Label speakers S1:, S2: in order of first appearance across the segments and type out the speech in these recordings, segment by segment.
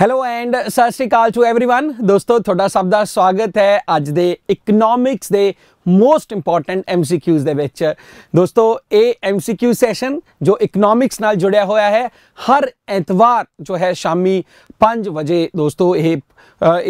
S1: hello and ਸਤਿ ਸ਼੍ਰੀ ਅਕਾਲ to everyone ਦੋਸਤੋ ਤੁਹਾਡਾ ਸਭ ਦਾ ਸਵਾਗਤ ਹੈ ਅੱਜ ਦੇ ਇਕਨੋਮਿਕਸ ਦੇ ਮੋਸਟ ਇੰਪੋਰਟੈਂਟ ਐਮਸੀਕਿਊਜ਼ ਦੇ ਵਿੱਚ ਦੋਸਤੋ ਇਹ ਐਮਸੀਕਿਊ ਸੈਸ਼ਨ ਜੋ ਇਕਨੋਮਿਕਸ ਨਾਲ ਜੁੜਿਆ ਹੋਇਆ ਹੈ ਹਰ ਐਤਵਾਰ ਜੋ ਹੈ ਸ਼ਾਮੀ 5 ਵਜੇ ਦੋਸਤੋ ਇਹ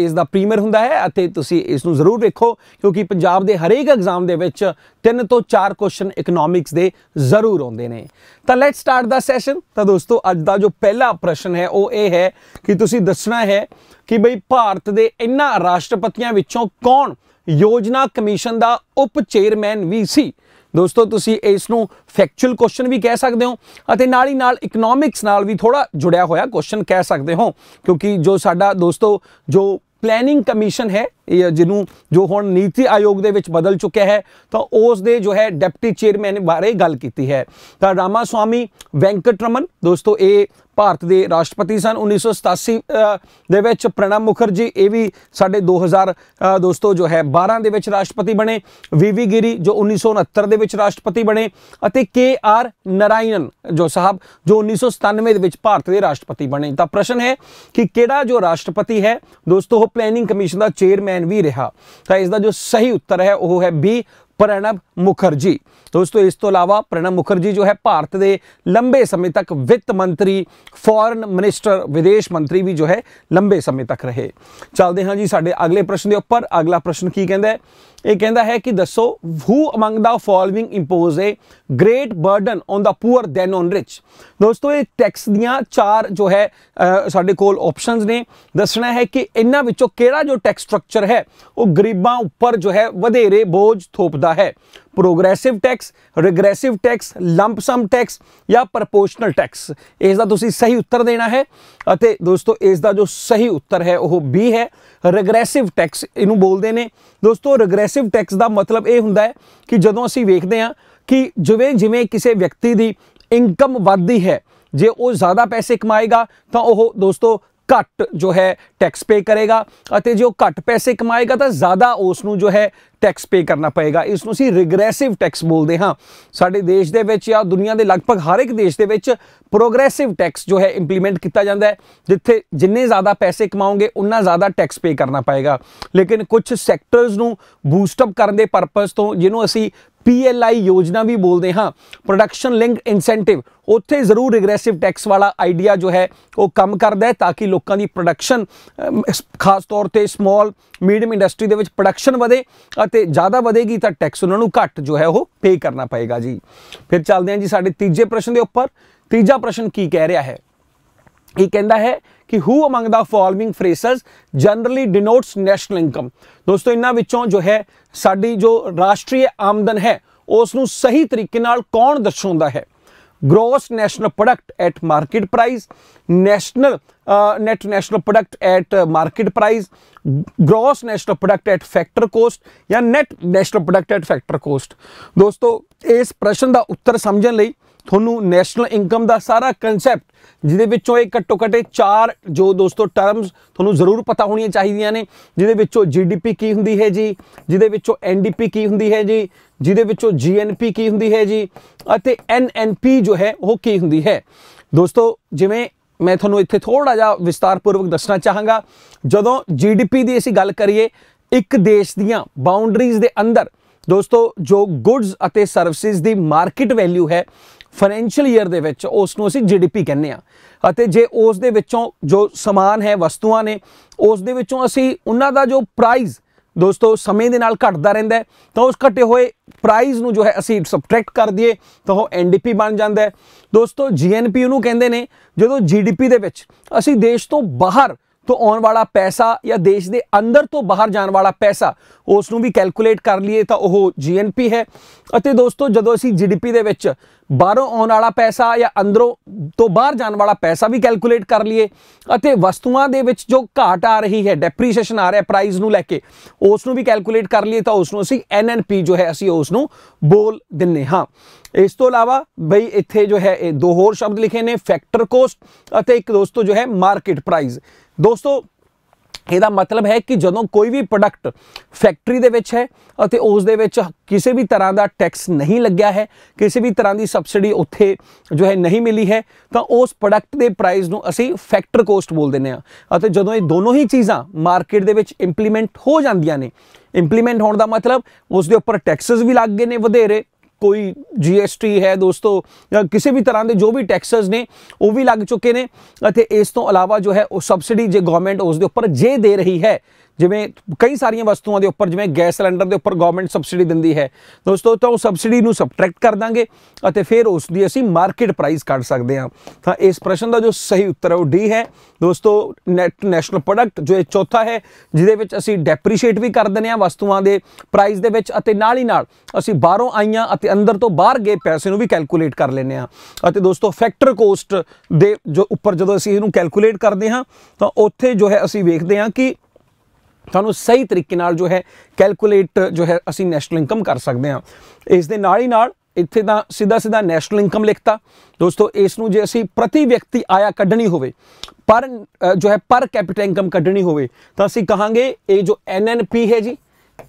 S1: ਇਸ ਦਾ ਪ੍ਰੀਮੀਅਰ ਹੁੰਦਾ ਹੈ ਅਤੇ ਤੁਸੀਂ ਇਸ ਨੂੰ ਜ਼ਰੂਰ ਵੇਖੋ ਕਿਉਂਕਿ ਪੰਜਾਬ ਦੇ ਹਰੇਕ ਐਗਜ਼ਾਮ ਦੇ ਵਿੱਚ ਤਿੰਨ ਤੋਂ ਚਾਰ ਕੁਐਸਚਨ ਇਕਨੋਮਿਕਸ ਦੇ ਜ਼ਰੂਰ ਆਉਂਦੇ ਨੇ ਤਾਂ ਲੈਟਸ ਸਟਾਰਟ ਦਾ ਸੈਸ਼ਨ ਤਾਂ ਦੋਸਤੋ ਅੱਜ ਦਾ ਜੋ ਪਹਿਲਾ ਪ੍ਰਸ਼ਨ ਹੈ ਉਹ ਇਹ ਹੈ ਕਿ ਤੁਸੀਂ ਦੱਸਣਾ ਹੈ ਕਿ ਬਈ ਭਾਰਤ ਦੇ ਇਨ੍ਹਾਂ ਰਾਸ਼ਟਰਪਤੀਆਂ ਵਿੱਚੋਂ ਕੌਣ ਯੋਜਨਾ ਕਮਿਸ਼ਨ ਦਾ ਉਪ ਚੇਅਰਮੈਨ ਵੀ ਸੀ ਦੋਸਤੋ ਤੁਸੀਂ ਇਸ ਨੂੰ ਫੈਕਚੁਅਲ ਕੁਐਸਚਨ ਵੀ ਕਹਿ ਸਕਦੇ ਹੋ ਅਤੇ ਨਾਲ ਹੀ ਨਾਲ ਇਕਨੋਮਿਕਸ ਨਾਲ ਵੀ ਥੋੜਾ ਜੁੜਿਆ ਹੋਇਆ ਕੁਐਸਚਨ ਕਹਿ ਸਕਦੇ ਹੋ ਕਿਉਂਕਿ ਜੋ ਸਾਡਾ ਦੋਸਤੋ ਜੋ ਪਲੈਨਿੰਗ ਕਮਿਸ਼ਨ ਹੈ ਜਿਹਨੂੰ ਜੋ ਹੁਣ ਨੀਤੀ ਆਯੋਗ ਦੇ ਵਿੱਚ ਬਦਲ ਚੁੱਕਿਆ ਹੈ ਤਾਂ ਉਸ ਦੇ ਜੋ ਹੈ ਡਿਪਟੀ ਚੇਅਰਮੈਨ ਬਾਰੇ ਗੱਲ ਕੀਤੀ ਹੈ ਤਾਂ ਰਾਮਾ ਸਵਾਮੀ ਵੈਂਕਟਰਮਨ ਦੋਸਤੋ ਇਹ ਭਾਰਤ ਦੇ ਰਾਸ਼ਟਰਪਤੀ ਸਨ 1987 ਦੇ ਵਿੱਚ ਪ੍ਰਣਬ ਮੁਖਰਜੀ ਇਹ ਵੀ ਸਾਡੇ 2000 ਦੋਸਤੋ ਜੋ ਹੈ 12 ਦੇ ਵਿੱਚ ਰਾਸ਼ਟਰਪਤੀ ਬਣੇ ਵੀਵੀ ਗਿਰੀ ਜੋ 1969 ਦੇ ਵਿੱਚ ਰਾਸ਼ਟਰਪਤੀ ਬਣੇ ਅਤੇ ਕੇ ਆਰ ਨਰਾਇਣਨ ਜੋ ਸਾਹਿਬ ਜੋ 1997 ਦੇ ਵਿੱਚ ਭਾਰਤ ਦੇ ਰਾਸ਼ਟਰਪਤੀ ਬਣੇ ਤਾਂ ਪ੍ਰਸ਼ਨ ਹੈ ਕਿ ਕਿਹੜਾ ਜੋ ਰਾਸ਼ਟਰਪਤੀ ਹੈ ਦੋਸਤੋ ਉਹ ਪਲੈਨਿੰਗ ਕਮਿਸ਼ਨ ਦਾ ਚੇਅਰਮੈਨ ਵੀ ਰਿਹਾ ਤਾਂ ਇਸ ਦਾ ਜੋ ਸਹੀ ਉੱਤਰ ਹੈ ਉਹ ਹੈ ਬੀ ਪ੍ਰਣਬ ਮੁਖਰਜੀ ਦੋਸਤੋ ਇਸ ਤੋਂ ਇਲਾਵਾ ਪ੍ਰਣਬ ਮੁਖਰਜੀ ਜੋ ਹੈ ਭਾਰਤ ਦੇ ਲੰਬੇ ਸਮੇਂ ਤੱਕ ਵਿੱਤ ਮੰਤਰੀ ਫੋਰਨ ਮਿਨਿਸਟਰ ਵਿਦੇਸ਼ ਮੰਤਰੀ ਵੀ ਜੋ ਹੈ ਲੰਬੇ ਸਮੇਂ ਤੱਕ ਰਹੇ ਚੱਲਦੇ ਹਾਂ ਜੀ ਸਾਡੇ ਅਗਲੇ ਪ੍ਰਸ਼ਨ ਦੇ ਉੱਪਰ ਅਗਲਾ ਪ੍ਰਸ਼ਨ ਕੀ ਕਹਿੰਦਾ ਹੈ ਇਹ ਕਹਿੰਦਾ ਹੈ ਕਿ ਦੱਸੋ who among the following impose a great burden on the poor than on rich ਦੋਸਤੋ ਇਹ ਟੈਕਸ ਦੀਆਂ ਚਾਰ ਜੋ ਹੈ ਸਾਡੇ ਕੋਲ ਆਪਸ਼ਨਸ ਨੇ ਦੱਸਣਾ ਹੈ ਕਿ ਇਹਨਾਂ ਵਿੱਚੋਂ ਕਿਹੜਾ ਜੋ ਟੈਕਸ ਸਟਰਕਚਰ ਹੈ ਉਹ ਗਰੀਬਾਂ ਉੱਪਰ ਜੋ ਹੈ ਵਧੇਰੇ ਬੋਝ ਥੋਪਦਾ ਹੈ progressive tax regressive tax lump sum tax ਜਾਂ ਪ੍ਰੋਪੋਰਸ਼ਨਲ ਟੈਕਸ ਇਸ ਦਾ ਤੁਸੀਂ ਸਹੀ ਉੱਤਰ ਦੇਣਾ ਹੈ ਅਤੇ ਦੋਸਤੋ ਇਸ ਦਾ ਜੋ ਸਹੀ ਉੱਤਰ ਹੈ ਉਹ B ਹੈ ਰਿਗਰੈਸਿਵ ਟੈਕਸ ਇਹਨੂੰ ਬੋਲਦੇ ਨੇ ਦੋਸਤੋ ਰਿਗਰੈਸ ਪ੍ਰੋਗਰੈਸਿਵ ਟੈਕਸ ਦਾ ਮਤਲਬ ਇਹ ਹੁੰਦਾ ਹੈ ਕਿ ਜਦੋਂ ਅਸੀਂ ਵੇਖਦੇ ਹਾਂ ਕਿ ਜਿਵੇਂ ਜਿਵੇਂ ਕਿਸੇ ਵਿਅਕਤੀ ਦੀ ਇਨਕਮ ਵੱਧਦੀ ਹੈ ਜੇ ਉਹ ਜ਼ਿਆਦਾ ਪੈਸੇ ਕਮਾਏਗਾ ਤਾਂ ਉਹ ਦੋਸਤੋ ਘੱਟ ਜੋ ਹੈ ਟੈਕਸ ਪੇ ਕਰੇਗਾ ਅਤੇ ਜੋ ਘੱਟ ਪੈਸੇ ਕਮਾਏਗਾ ਤਾਂ ਜ਼ਿਆਦਾ ਉਸ ਨੂੰ ਜੋ ਹੈ ਟੈਕਸ ਪੇ ਕਰਨਾ ਪਏਗਾ ਇਸ ਨੂੰ ਅਸੀਂ ਰਿਗਰੈਸਿਵ ਟੈਕਸ ਬੋਲਦੇ ਹਾਂ ਸਾਡੇ ਦੇਸ਼ ਦੇ ਵਿੱਚ ਜਾਂ ਦੁਨੀਆ ਦੇ ਲਗਭਗ ਹਰ ਇੱਕ ਦੇਸ਼ ਦੇ ਵਿੱਚ ਪ੍ਰੋਗਰੈਸਿਵ ਟੈਕਸ ਜੋ ਹੈ ਇੰਪਲੀਮੈਂਟ ਕੀਤਾ ਜਾਂਦਾ ਹੈ ਜਿੱਥੇ ਜਿੰਨੇ ਜ਼ਿਆਦਾ ਪੈਸੇ ਕਮਾਓਗੇ ਉਨਾ ਜ਼ਿਆਦਾ ਟੈਕਸ ਪੇ ਕਰਨਾ ਪਏਗਾ ਲੇਕਿਨ ਕੁਝ ਸੈਕਟਰਸ ਨੂੰ ਬੂਸਟ ਅਪ ਕਰਨ ਦੇ ਪਰਪਸ ਤੋਂ ਜਿਹਨੂੰ ਅਸੀਂ PLI ਯੋਜਨਾ ਵੀ ਬੋਲਦੇ ਹਾਂ ਪ੍ਰੋਡਕਸ਼ਨ ਲਿੰਕ ਇਨਸੈਂਟਿਵ ਉੱਥੇ ਜ਼ਰੂਰ ਰਿਗਰੈਸਿਵ ਟੈਕਸ ਵਾਲਾ ਆਈਡੀਆ ਜੋ ਹੈ ਉਹ ਕੰਮ ਕਰਦਾ ਹੈ ਤਾਂ ਕਿ ਲੋਕਾਂ ਦੀ ਪ੍ਰੋਡਕਸ਼ਨ ਖਾਸ ਤੌਰ ਤੇ ਸਮਾਲ ਮੀਡੀਅਮ ਇੰਡਸਟਰੀ ਦੇ ਵਿੱਚ ਪ੍ਰੋਡਕਸ਼ਨ ਵਧੇ ਅਤੇ ਜ਼ਿਆਦਾ ਵਧੇਗੀ ਤਾਂ ਟੈਕਸ ਉਹਨਾਂ ਨੂੰ ਘੱਟ ਜੋ ਹੈ ਉਹ ਪੇ ਕਰਨਾ ਪਏਗਾ ਜੀ ਫਿਰ ਚੱਲਦੇ ਹਾਂ ਜੀ ਸਾਡੇ ਤੀਜੇ ਪ੍ਰਸ਼ਨ ਦੇ ਉੱਪਰ ਤੀਜਾ ਪ੍ਰਸ਼ਨ ਕੀ ਕਹਿ ਰਿਹਾ ਹੈ ਇਹ ਕਹਿੰਦਾ ਹੈ ਕਿ who among the following phrases generally denotes national income ਦੋਸਤੋ ਇਹਨਾਂ ਵਿੱਚੋਂ ਜੋ ਹੈ ਸਾਡੀ ਜੋ ਰਾਸ਼ਟਰੀ ਆਮਦਨ ਹੈ ਉਸ ਨੂੰ ਸਹੀ ਤਰੀਕੇ ਨਾਲ ਕੌਣ ਦਰਸਾਉਂਦਾ ਹੈ gross national product at market price national net national product at market price gross national product at factor cost ਜਾਂ net national product at factor cost ਦੋਸਤੋ ਇਸ ਪ੍ਰਸ਼ਨ ਦਾ ਉੱਤਰ ਸਮਝਣ ਲਈ ਤੁਹਾਨੂੰ ਨੈਸ਼ਨਲ ਇਨਕਮ ਦਾ ਸਾਰਾ ਕਨਸੈਪਟ ਜਿਹਦੇ ਵਿੱਚੋਂ ਇਹ ਘੱਟੋ ਘੱਟੇ ਚਾਰ ਜੋ ਦੋਸਤੋ ਟਰਮਸ ਤੁਹਾਨੂੰ ਜ਼ਰੂਰ ਪਤਾ ਹੋਣੀਆਂ ਚਾਹੀਦੀਆਂ ਨੇ ਜਿਹਦੇ ਵਿੱਚੋਂ ਜੀਡੀਪੀ ਕੀ ਹੁੰਦੀ ਹੈ ਜੀ ਜਿਹਦੇ ਵਿੱਚੋਂ ਐਨਡੀਪੀ ਕੀ ਹੁੰਦੀ ਹੈ ਜੀ ਜਿਹਦੇ ਵਿੱਚੋਂ ਜੀਐਨਪੀ ਕੀ ਹੁੰਦੀ ਹੈ ਜੀ ਅਤੇ ਐਨਐਨਪੀ ਜੋ ਹੈ ਉਹ ਕੀ ਹੁੰਦੀ ਹੈ ਦੋਸਤੋ ਜਿਵੇਂ ਮੈਂ ਤੁਹਾਨੂੰ ਇੱਥੇ ਥੋੜਾ ਜਿਹਾ ਵਿਸਤਾਰਪੂਰਵਕ ਦੱਸਣਾ ਚਾਹਾਂਗਾ ਜਦੋਂ ਜੀਡੀਪੀ ਦੀ ਅਸੀਂ ਗੱਲ ਕਰੀਏ ਇੱਕ ਦੇਸ਼ ਦੀਆਂ ਬਾਉਂਡਰੀਜ਼ ਦੇ ਅੰਦਰ ਦੋਸਤੋ ਜੋ ਗੁੱਡਸ ਅਤੇ ਸਰਵਿਸਿਜ਼ ਦੀ ਮਾਰਕੀਟ ਵੈਲਿਊ ਹੈ ਫਾਈਨੈਂਸ਼ੀਅਲ ਈਅਰ ਦੇ ਵਿੱਚ ਉਸ ਨੂੰ ਅਸੀਂ ਜੀਡੀਪੀ ਕਹਿੰਦੇ ਆ ਅਤੇ ਜੇ ਉਸ ਦੇ ਵਿੱਚੋਂ ਜੋ ਸਮਾਨ ਹੈ ਵਸਤੂਆਂ ਨੇ ਉਸ ਦੇ ਵਿੱਚੋਂ ਅਸੀਂ ਉਹਨਾਂ ਦਾ ਜੋ ਪ੍ਰਾਈਸ ਦੋਸਤੋ ਸਮੇਂ ਦੇ ਨਾਲ ਘਟਦਾ ਰਹਿੰਦਾ ਹੈ ਤਾਂ ਉਸ ਘਟੇ ਹੋਏ ਪ੍ਰਾਈਸ ਨੂੰ ਜੋ ਹੈ ਅਸੀਂ ਸਬਟ੍ਰੈਕਟ ਕਰ ਦਈਏ ਤਾਂ ਉਹ ਐਨਡੀਪੀ ਬਣ ਜਾਂਦਾ ਹੈ ਦੋਸਤੋ ਜੀਐਨਪੀ ਨੂੰ ਕਹਿੰਦੇ ਨੇ ਜਦੋਂ ਜੀਡੀਪੀ ਦੇ ਵਿੱਚ ਅਸੀਂ ਦੇਸ਼ ਤੋਂ ਬਾਹਰ ਤੋਂ ਆਉਣ ਵਾਲਾ ਪੈਸਾ ਜਾਂ ਦੇਸ਼ ਦੇ ਅੰਦਰ ਤੋਂ ਬਾਹਰ ਜਾਣ ਵਾਲਾ ਪੈਸਾ ਉਸ ਨੂੰ ਵੀ ਕੈਲਕੂਲੇਟ ਕਰ ਲਈਏ ਤਾਂ ਉਹ ਜੀਐਨਪੀ ਹੈ ਅਤੇ ਦੋਸਤੋ ਜਦੋਂ ਅਸੀਂ ਜੀਡੀਪੀ ਦੇ ਵਿੱਚ ਬਾਹਰੋਂ ਆਉਣ ਵਾਲਾ ਪੈਸਾ ਜਾਂ ਅੰਦਰੋਂ ਤੋਂ ਬਾਹਰ ਜਾਣ ਵਾਲਾ ਪੈਸਾ ਵੀ ਕੈਲਕੂਲੇਟ ਕਰ ਲਈਏ ਅਤੇ ਵਸਤੂਆਂ ਦੇ ਵਿੱਚ ਜੋ ਘਾਟ ਆ ਰਹੀ ਹੈ ਡੈਪਰੀਸੀਏਸ਼ਨ ਆ ਰਿਹਾ ਪ੍ਰਾਈਸ ਨੂੰ ਲੈ ਕੇ ਉਸ ਨੂੰ ਵੀ ਕੈਲਕੂਲੇਟ ਕਰ ਲਈਏ ਤਾਂ ਉਸ ਨੂੰ ਅਸੀਂ ਐਨਐਨਪੀ ਜੋ ਹੈ ਅਸੀਂ ਉਸ ਨੂੰ ਬੋਲ ਦਿੰਨੇ ਹਾਂ ਇਸ ਤੋਂ ਇਲਾਵਾ ਬਈ ਇੱਥੇ ਜੋ ਹੈ ਇਹ ਦੋ ਹੋਰ ਸ਼ਬਦ ਲਿਖੇ ਨੇ ਫੈਕਟਰ ਕੋਸਟ ਅਤੇ ਇੱਕ ਦੋਸਤੋ ਜੋ ਹੈ ਮਾਰਕੀਟ ਪ੍ਰਾਈਸ ਦੋਸਤੋ ਇਹਦਾ ਮਤਲਬ ਹੈ ਕਿ ਜਦੋਂ ਕੋਈ ਵੀ ਪ੍ਰੋਡਕਟ ਫੈਕਟਰੀ ਦੇ ਵਿੱਚ ਹੈ ਅਤੇ ਉਸ ਦੇ ਵਿੱਚ ਕਿਸੇ ਵੀ ਤਰ੍ਹਾਂ ਦਾ ਟੈਕਸ ਨਹੀਂ ਲੱਗਿਆ ਹੈ ਕਿਸੇ ਵੀ ਤਰ੍ਹਾਂ ਦੀ ਸਬਸਿਡੀ ਉੱਥੇ ਜੋ ਹੈ ਨਹੀਂ ਮਿਲੀ ਹੈ ਤਾਂ ਉਸ ਪ੍ਰੋਡਕਟ ਦੇ ਪ੍ਰਾਈਸ ਨੂੰ ਅਸੀਂ ਫੈਕਟਰ ਕੋਸਟ ਬੋਲ ਦਿੰਦੇ ਆ ਅਤੇ ਜਦੋਂ ਇਹ ਦੋਨੋਂ ਹੀ ਚੀਜ਼ਾਂ ਮਾਰਕੀਟ ਦੇ ਵਿੱਚ ਇੰਪਲੀਮੈਂਟ ਹੋ ਜਾਂਦੀਆਂ ਨੇ ਇੰਪਲੀਮੈਂਟ ਹੋਣ ਦਾ ਮਤਲਬ ਉਸ ਦੇ ਉੱਪਰ ਟੈਕਸਸ ਵੀ ਲੱਗ ਗਏ ਨੇ ਵਧੇਰੇ ਕੋਈ ਜੀਐਸਟੀ ਹੈ ਦੋਸਤੋ ਜਾਂ ਕਿਸੇ ਵੀ ਤਰ੍ਹਾਂ ਦੇ ਜੋ ਵੀ ਟੈਕਸਸ ਨੇ ਉਹ ਵੀ ਲੱਗ ਚੁੱਕੇ ਨੇ ਅਤੇ ਇਸ ਤੋਂ ਇਲਾਵਾ ਜੋ ਹੈ ਉਹ ਸਬਸਿਡੀ ਜੇ ਗਵਰਨਮੈਂਟ ਉਸ ਦੇ ਉੱਪਰ ਜੇ ਦੇ ਰਹੀ ਹੈ ਜਿਵੇਂ ਕਈ ਸਾਰੀਆਂ ਵਸਤੂਆਂ ਦੇ ਉੱਪਰ ਜਿਵੇਂ ਗੈਸ ਸਿਲੰਡਰ ਦੇ ਉੱਪਰ ਗਵਰਨਮੈਂਟ ਸਬਸਿਡੀ ਦਿੰਦੀ ਹੈ ਦੋਸਤੋ ਤਾਂ ਉਹ ਸਬਸਿਡੀ ਨੂੰ ਸਬਟ੍ਰੈਕਟ ਕਰ ਦਾਂਗੇ ਅਤੇ ਫਿਰ ਉਸ ਦੀ ਅਸੀਂ ਮਾਰਕੀਟ ਪ੍ਰਾਈਸ ਕੱਢ ਸਕਦੇ ਹਾਂ ਤਾਂ ਇਸ ਪ੍ਰਸ਼ਨ ਦਾ ਜੋ ਸਹੀ ਉੱਤਰ ਹੈ ਉਹ ਡੀ ਹੈ ਦੋਸਤੋ ਨੈਟ ਨੈਸ਼ਨਲ ਪ੍ਰੋਡਕਟ ਜੋ ਇਹ ਚੌਥਾ ਹੈ ਜਿਹਦੇ ਵਿੱਚ ਅਸੀਂ ਡੈਪਰੀਸ਼ੀਏਟ ਵੀ ਕਰ ਦਿੰਦੇ ਹਾਂ ਵਸਤੂਆਂ ਦੇ ਪ੍ਰਾਈਸ ਦੇ ਵਿੱਚ ਅਤੇ ਨਾਲ ਹੀ ਨਾਲ ਅਸੀਂ ਬਾਹਰੋਂ ਆਈਆਂ ਅਤੇ ਅੰਦਰ ਤੋਂ ਬਾਹਰ ਗਏ ਪੈਸੇ ਨੂੰ ਵੀ ਕੈਲਕੂਲੇਟ ਕਰ ਲੈਂਦੇ ਹਾਂ ਅਤੇ ਦੋਸਤੋ ਫੈਕਟਰ ਕੋਸਟ ਦੇ ਜੋ ਉੱਪਰ ਜਦੋਂ ਅਸੀਂ ਇਹਨੂੰ ਕੈਲਕੂਲੇਟ ਕਰਦੇ ਹਾਂ ਤਾਂ ਉੱਥੇ ਜੋ ਹੈ ਅਸੀਂ ਵੇਖਦੇ ਹਾਂ ਕਿ ਤੁਹਾਨੂੰ ਸਹੀ ਤਰੀਕੇ ਨਾਲ ਜੋ ਹੈ ਕੈਲਕੂਲੇਟ ਜੋ ਹੈ ਅਸੀਂ ਨੈਸ਼ਨਲ ਇਨਕਮ ਕਰ ਸਕਦੇ ਹਾਂ ਇਸ ਦੇ ਨਾਲ ਹੀ ਨਾਲ ਇੱਥੇ ਤਾਂ ਸਿੱਧਾ ਸਿੱਧਾ ਨੈਸ਼ਨਲ ਇਨਕਮ ਲਿਖਤਾ ਦੋਸਤੋ ਇਸ ਨੂੰ ਜੇ ਅਸੀਂ ਪ੍ਰਤੀ ਵਿਅਕਤੀ ਆਇਆ ਕੱਢਣੀ ਹੋਵੇ ਪਰ ਜੋ ਹੈ ਪਰ ਕੈਪੀਟਲ ਇਨਕਮ ਕੱਢਣੀ ਹੋਵੇ ਤਾਂ ਅਸੀਂ ਕਹਾਂਗੇ ਇਹ ਜੋ ਐਨਐਨਪੀ ਹੈ ਜੀ